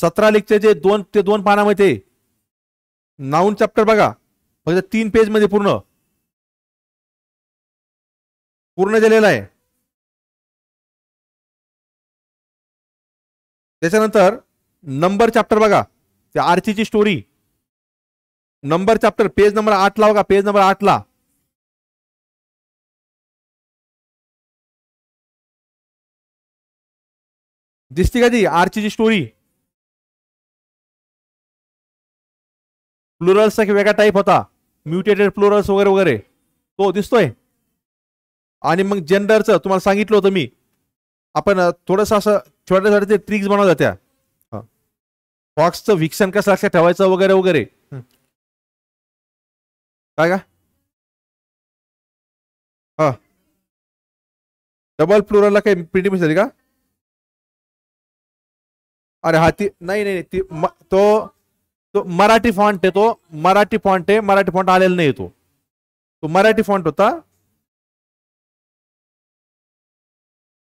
सतरा लेक्चर जे दोन ते दोन पानामध्ये नाऊन चॅप्टर बघा फक्त तीन पेजमध्ये पूर्ण पूर्ण झालेला आहे त्याच्यानंतर नंबर चॅप्टर बघा त्या आरतीची story number chapter page number आठ ला बघा पेज नंबर आठ ला दिसते का ती आरचीची स्टोरी प्लुरल्सचा वेगळा टाईप होता म्युटेटेड प्लुरल्स वगैरे वगैरे तो दिसतोय आणि मग जेंडरचं तुम्हाला सांगितलं होतं मी आपण थोडंसं असं छोट्यासाठी ते ट्रिक्स बनवल्या त्या फॉक्सचं विक्सन कसं लक्षात ठेवायचं वगैरे वगैरे काय का हा डबल फ्लोरला काही प्रिंटिंग मिळाली का अरे हा ती नाही नाही ती तो तो मराठी फॉन्ट आहे तो मराठी फॉन्ट आहे मराठी फॉन्ट आलेला नाही तो तो मराठी फॉन्ट होता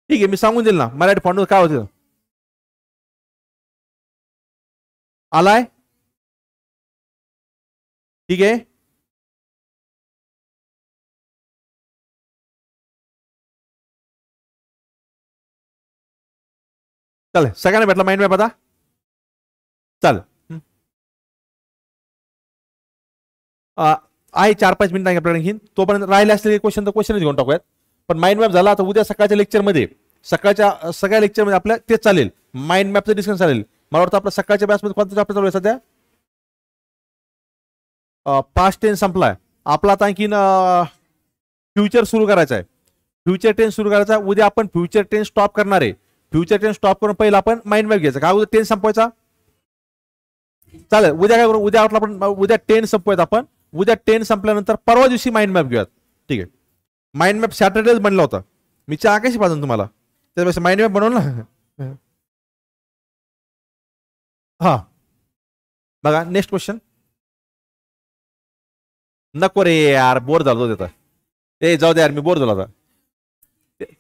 ठीक है मैं सांगून दिल ना मराठी फॉन्ट का होते आलाय ठीक है चल सगळ्यांना भेटला माइंड मॅप आता चल आहे चार पाच मिनिटं आपल्याला आणखी तोपर्यंत राहिले असलेले क्वेश्चन तर क्वेश्चनच घेऊन टाकूयात पण माइंड मॅप झाला तर उद्या सकाळच्या लेक्चरमध्ये सकाळच्या सगळ्या लेक्चरमध्ये आपल्या तेच चालेल माइंड मॅपचं डिस्कशन चालेल मला वाटतं आपल्या सकाळच्या बॅचमध्ये कोणता चॅप्टर चालू आहे सध्या पास्ट टेन संपलाय आपला आता आणखीन फ्युचर सुरू करायचं आहे फ्युचर टेन सुरू करायचा उद्या आपण फ्युचर टेन स्टॉप करणार आहे फ्युचर टेन स्टॉप करून पहिला आपण माइंड मॅप घ्यायचा काय उद्या टेन संपवायचा चालेल उद्या काय करू उद्या आपण उद्या टेन संपवायचा आपण उद्या टेन संपल्यानंतर परवा दिवशी माइंड मॅप घेऊयात ठीक आहे माइंड मॅप सॅटर्डेच बनला होता मी चहा कशी पाहिजे तुम्हाला त्यापेक्षा माइंड मॅप बनवला हा बघा नेक्स्ट क्वेश्चन नको रे यार बोर झालो त्याचा ते जाऊ दे यार मी बोर झालो आता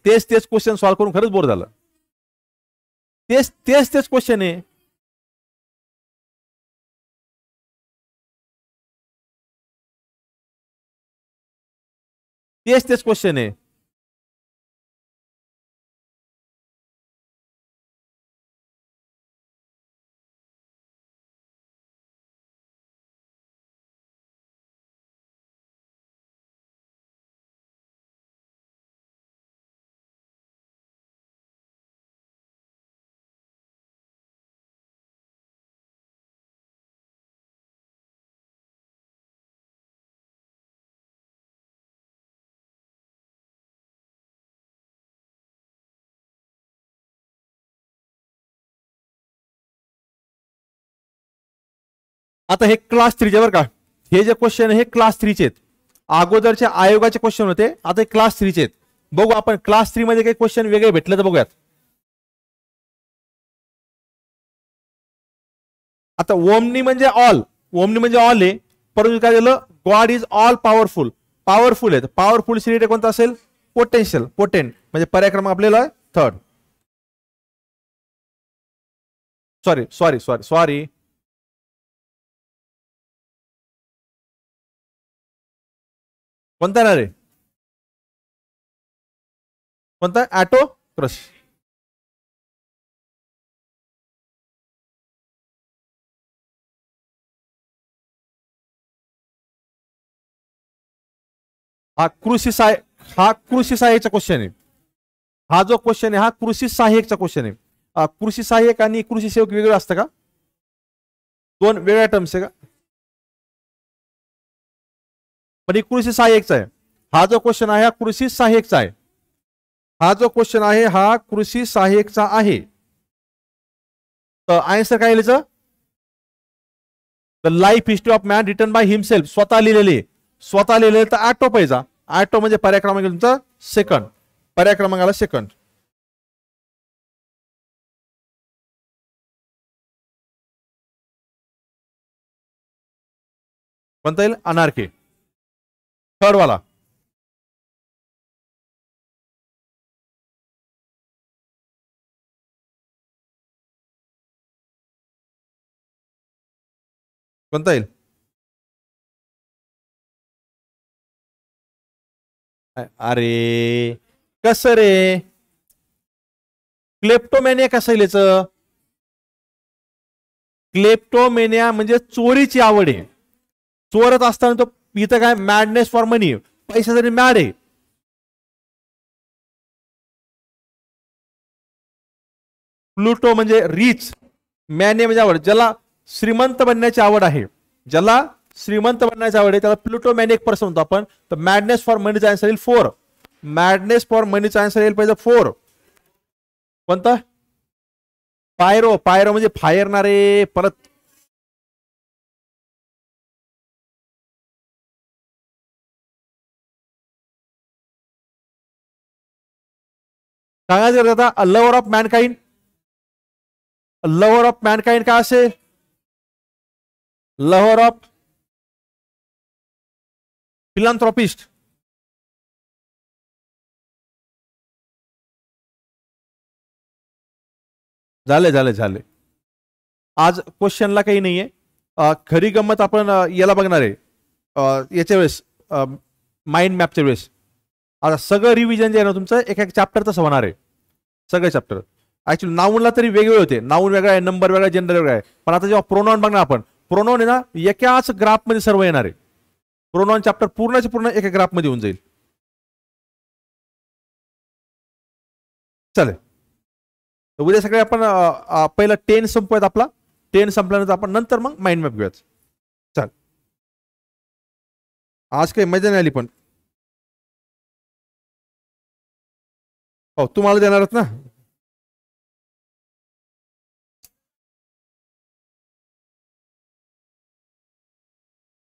तेच तेच क्वेश्चन सॉल्व्ह करून खरंच बोर झालं तेच तेच तेच क्वेश्चन आहे तेच टेस्ट क्वेश्चन आहे आता हे क्लास थ्रीचे बरं का हे जे क्वेश्चन हे क्लास थ्रीचे आहेत अगोदरच्या आयोगाचे क्वेश्चन होते आता हे क्लास थ्रीचे आहेत बघू आपण क्लास मध्ये काही क्वेश्चन वेगळे भेटले तर बघूयात आता ओमनी म्हणजे ऑल ओमनी म्हणजे ऑल आहे परंतु काय झालं God is all powerful powerful आहेत पॉवरफुल सिरिटे कोणता असेल पोटेन्शियल पोटेंट म्हणजे पर्याक्रम आपल्याला third sorry sorry sorry sorry कोणता येणार रे कोणता ॲटो क्रश हा कृषी साय हा कृषी सहाय्यकचा क्वेश्चन आहे हा जो क्वेश्चन आहे हा कृषी सहाय्यकचा क्वेश्चन आहे कृषी सहाय्यक आणि कृषी सेवक वेगळा असतं का दोन वेगळ्या टर्म्स आहे का पण ही कृषी सहाय्यकचा आहे हा जो क्वेश्चन आहे हा कृषी सहाय्यकचा आहे हा जो क्वेश्चन आहे हा कृषी सहाय्यकचा आहे तर आन्सर काय लिहिचं the life history of man written by himself स्वतः लिहिलेले स्वतः लिहिलेले तर ॲटो पाहिजे आठो म्हणजे पर्याय क्रमांक तुमचा सेकंड पर्याय क्रमांकाला सेकंड म्हणता येईल अनारके थर्ड वाला कोणता येईल अरे कस रे क्लेप्टोमेनिया कसं येईल क्लेप्टोमेनिया म्हणजे चोरीची आवड आहे चोरत असताना तो इथं काय मॅडनेस फॉर मनी पैसे जरी मॅड आहे प्लुटो म्हणजे रिच मॅने म्हणजे आवड ज्याला श्रीमंत बनण्याची आवड आहे ज्याला श्रीमंत बनण्याची आवड आहे त्याला प्लुटो मॅने एक पर्सन होतो आपण तर मॅडनेस फॉर मनीचा आन्सर येईल फोर मॅडनेस फॉर मनीचा आन्सर येईल पाहिजे फोर कोणता पायरो पायरो म्हणजे फायरणारे परत कहां से करता a lover of mankind lover of mankind कहां से लवर ऑफ फिलंथ्रोपिस्ट झाले झाले झाले आज क्वेश्चनला काही नाहीये खरी गंमत आपण याला बघणार आहे याच्या वेळेस माइंड मॅपच्या वेळेस आता सगळं रिव्हिजन जे आहे ना तुमचं एक एक चॅप्टर तसं होणार आहे सगळे चॅप्टर ऍक्च्युली नाऊनला तरी वेगळे होते नाऊन वेगळा आहे नंबर वेगळा आहे जेंडर वेगळा आहे पण आता जेव्हा प्रोनॉन बघणार आपण प्रोनॉन आहे ना एकाच ग्राफमध्ये सर्व येणार आहे प्रोनॉन चॅप्टर पूर्णच्या पूर्ण एका ग्राफमध्ये येऊन जाईल चालेल उद्या सगळे आपण पहिला टेन संपूयात आपला टेन संपल्यानंतर आपण नंतर मग माइंड मॅप घेऊयात चल आज काही मजा नाही आली पण हो तुम्हाला देणार ना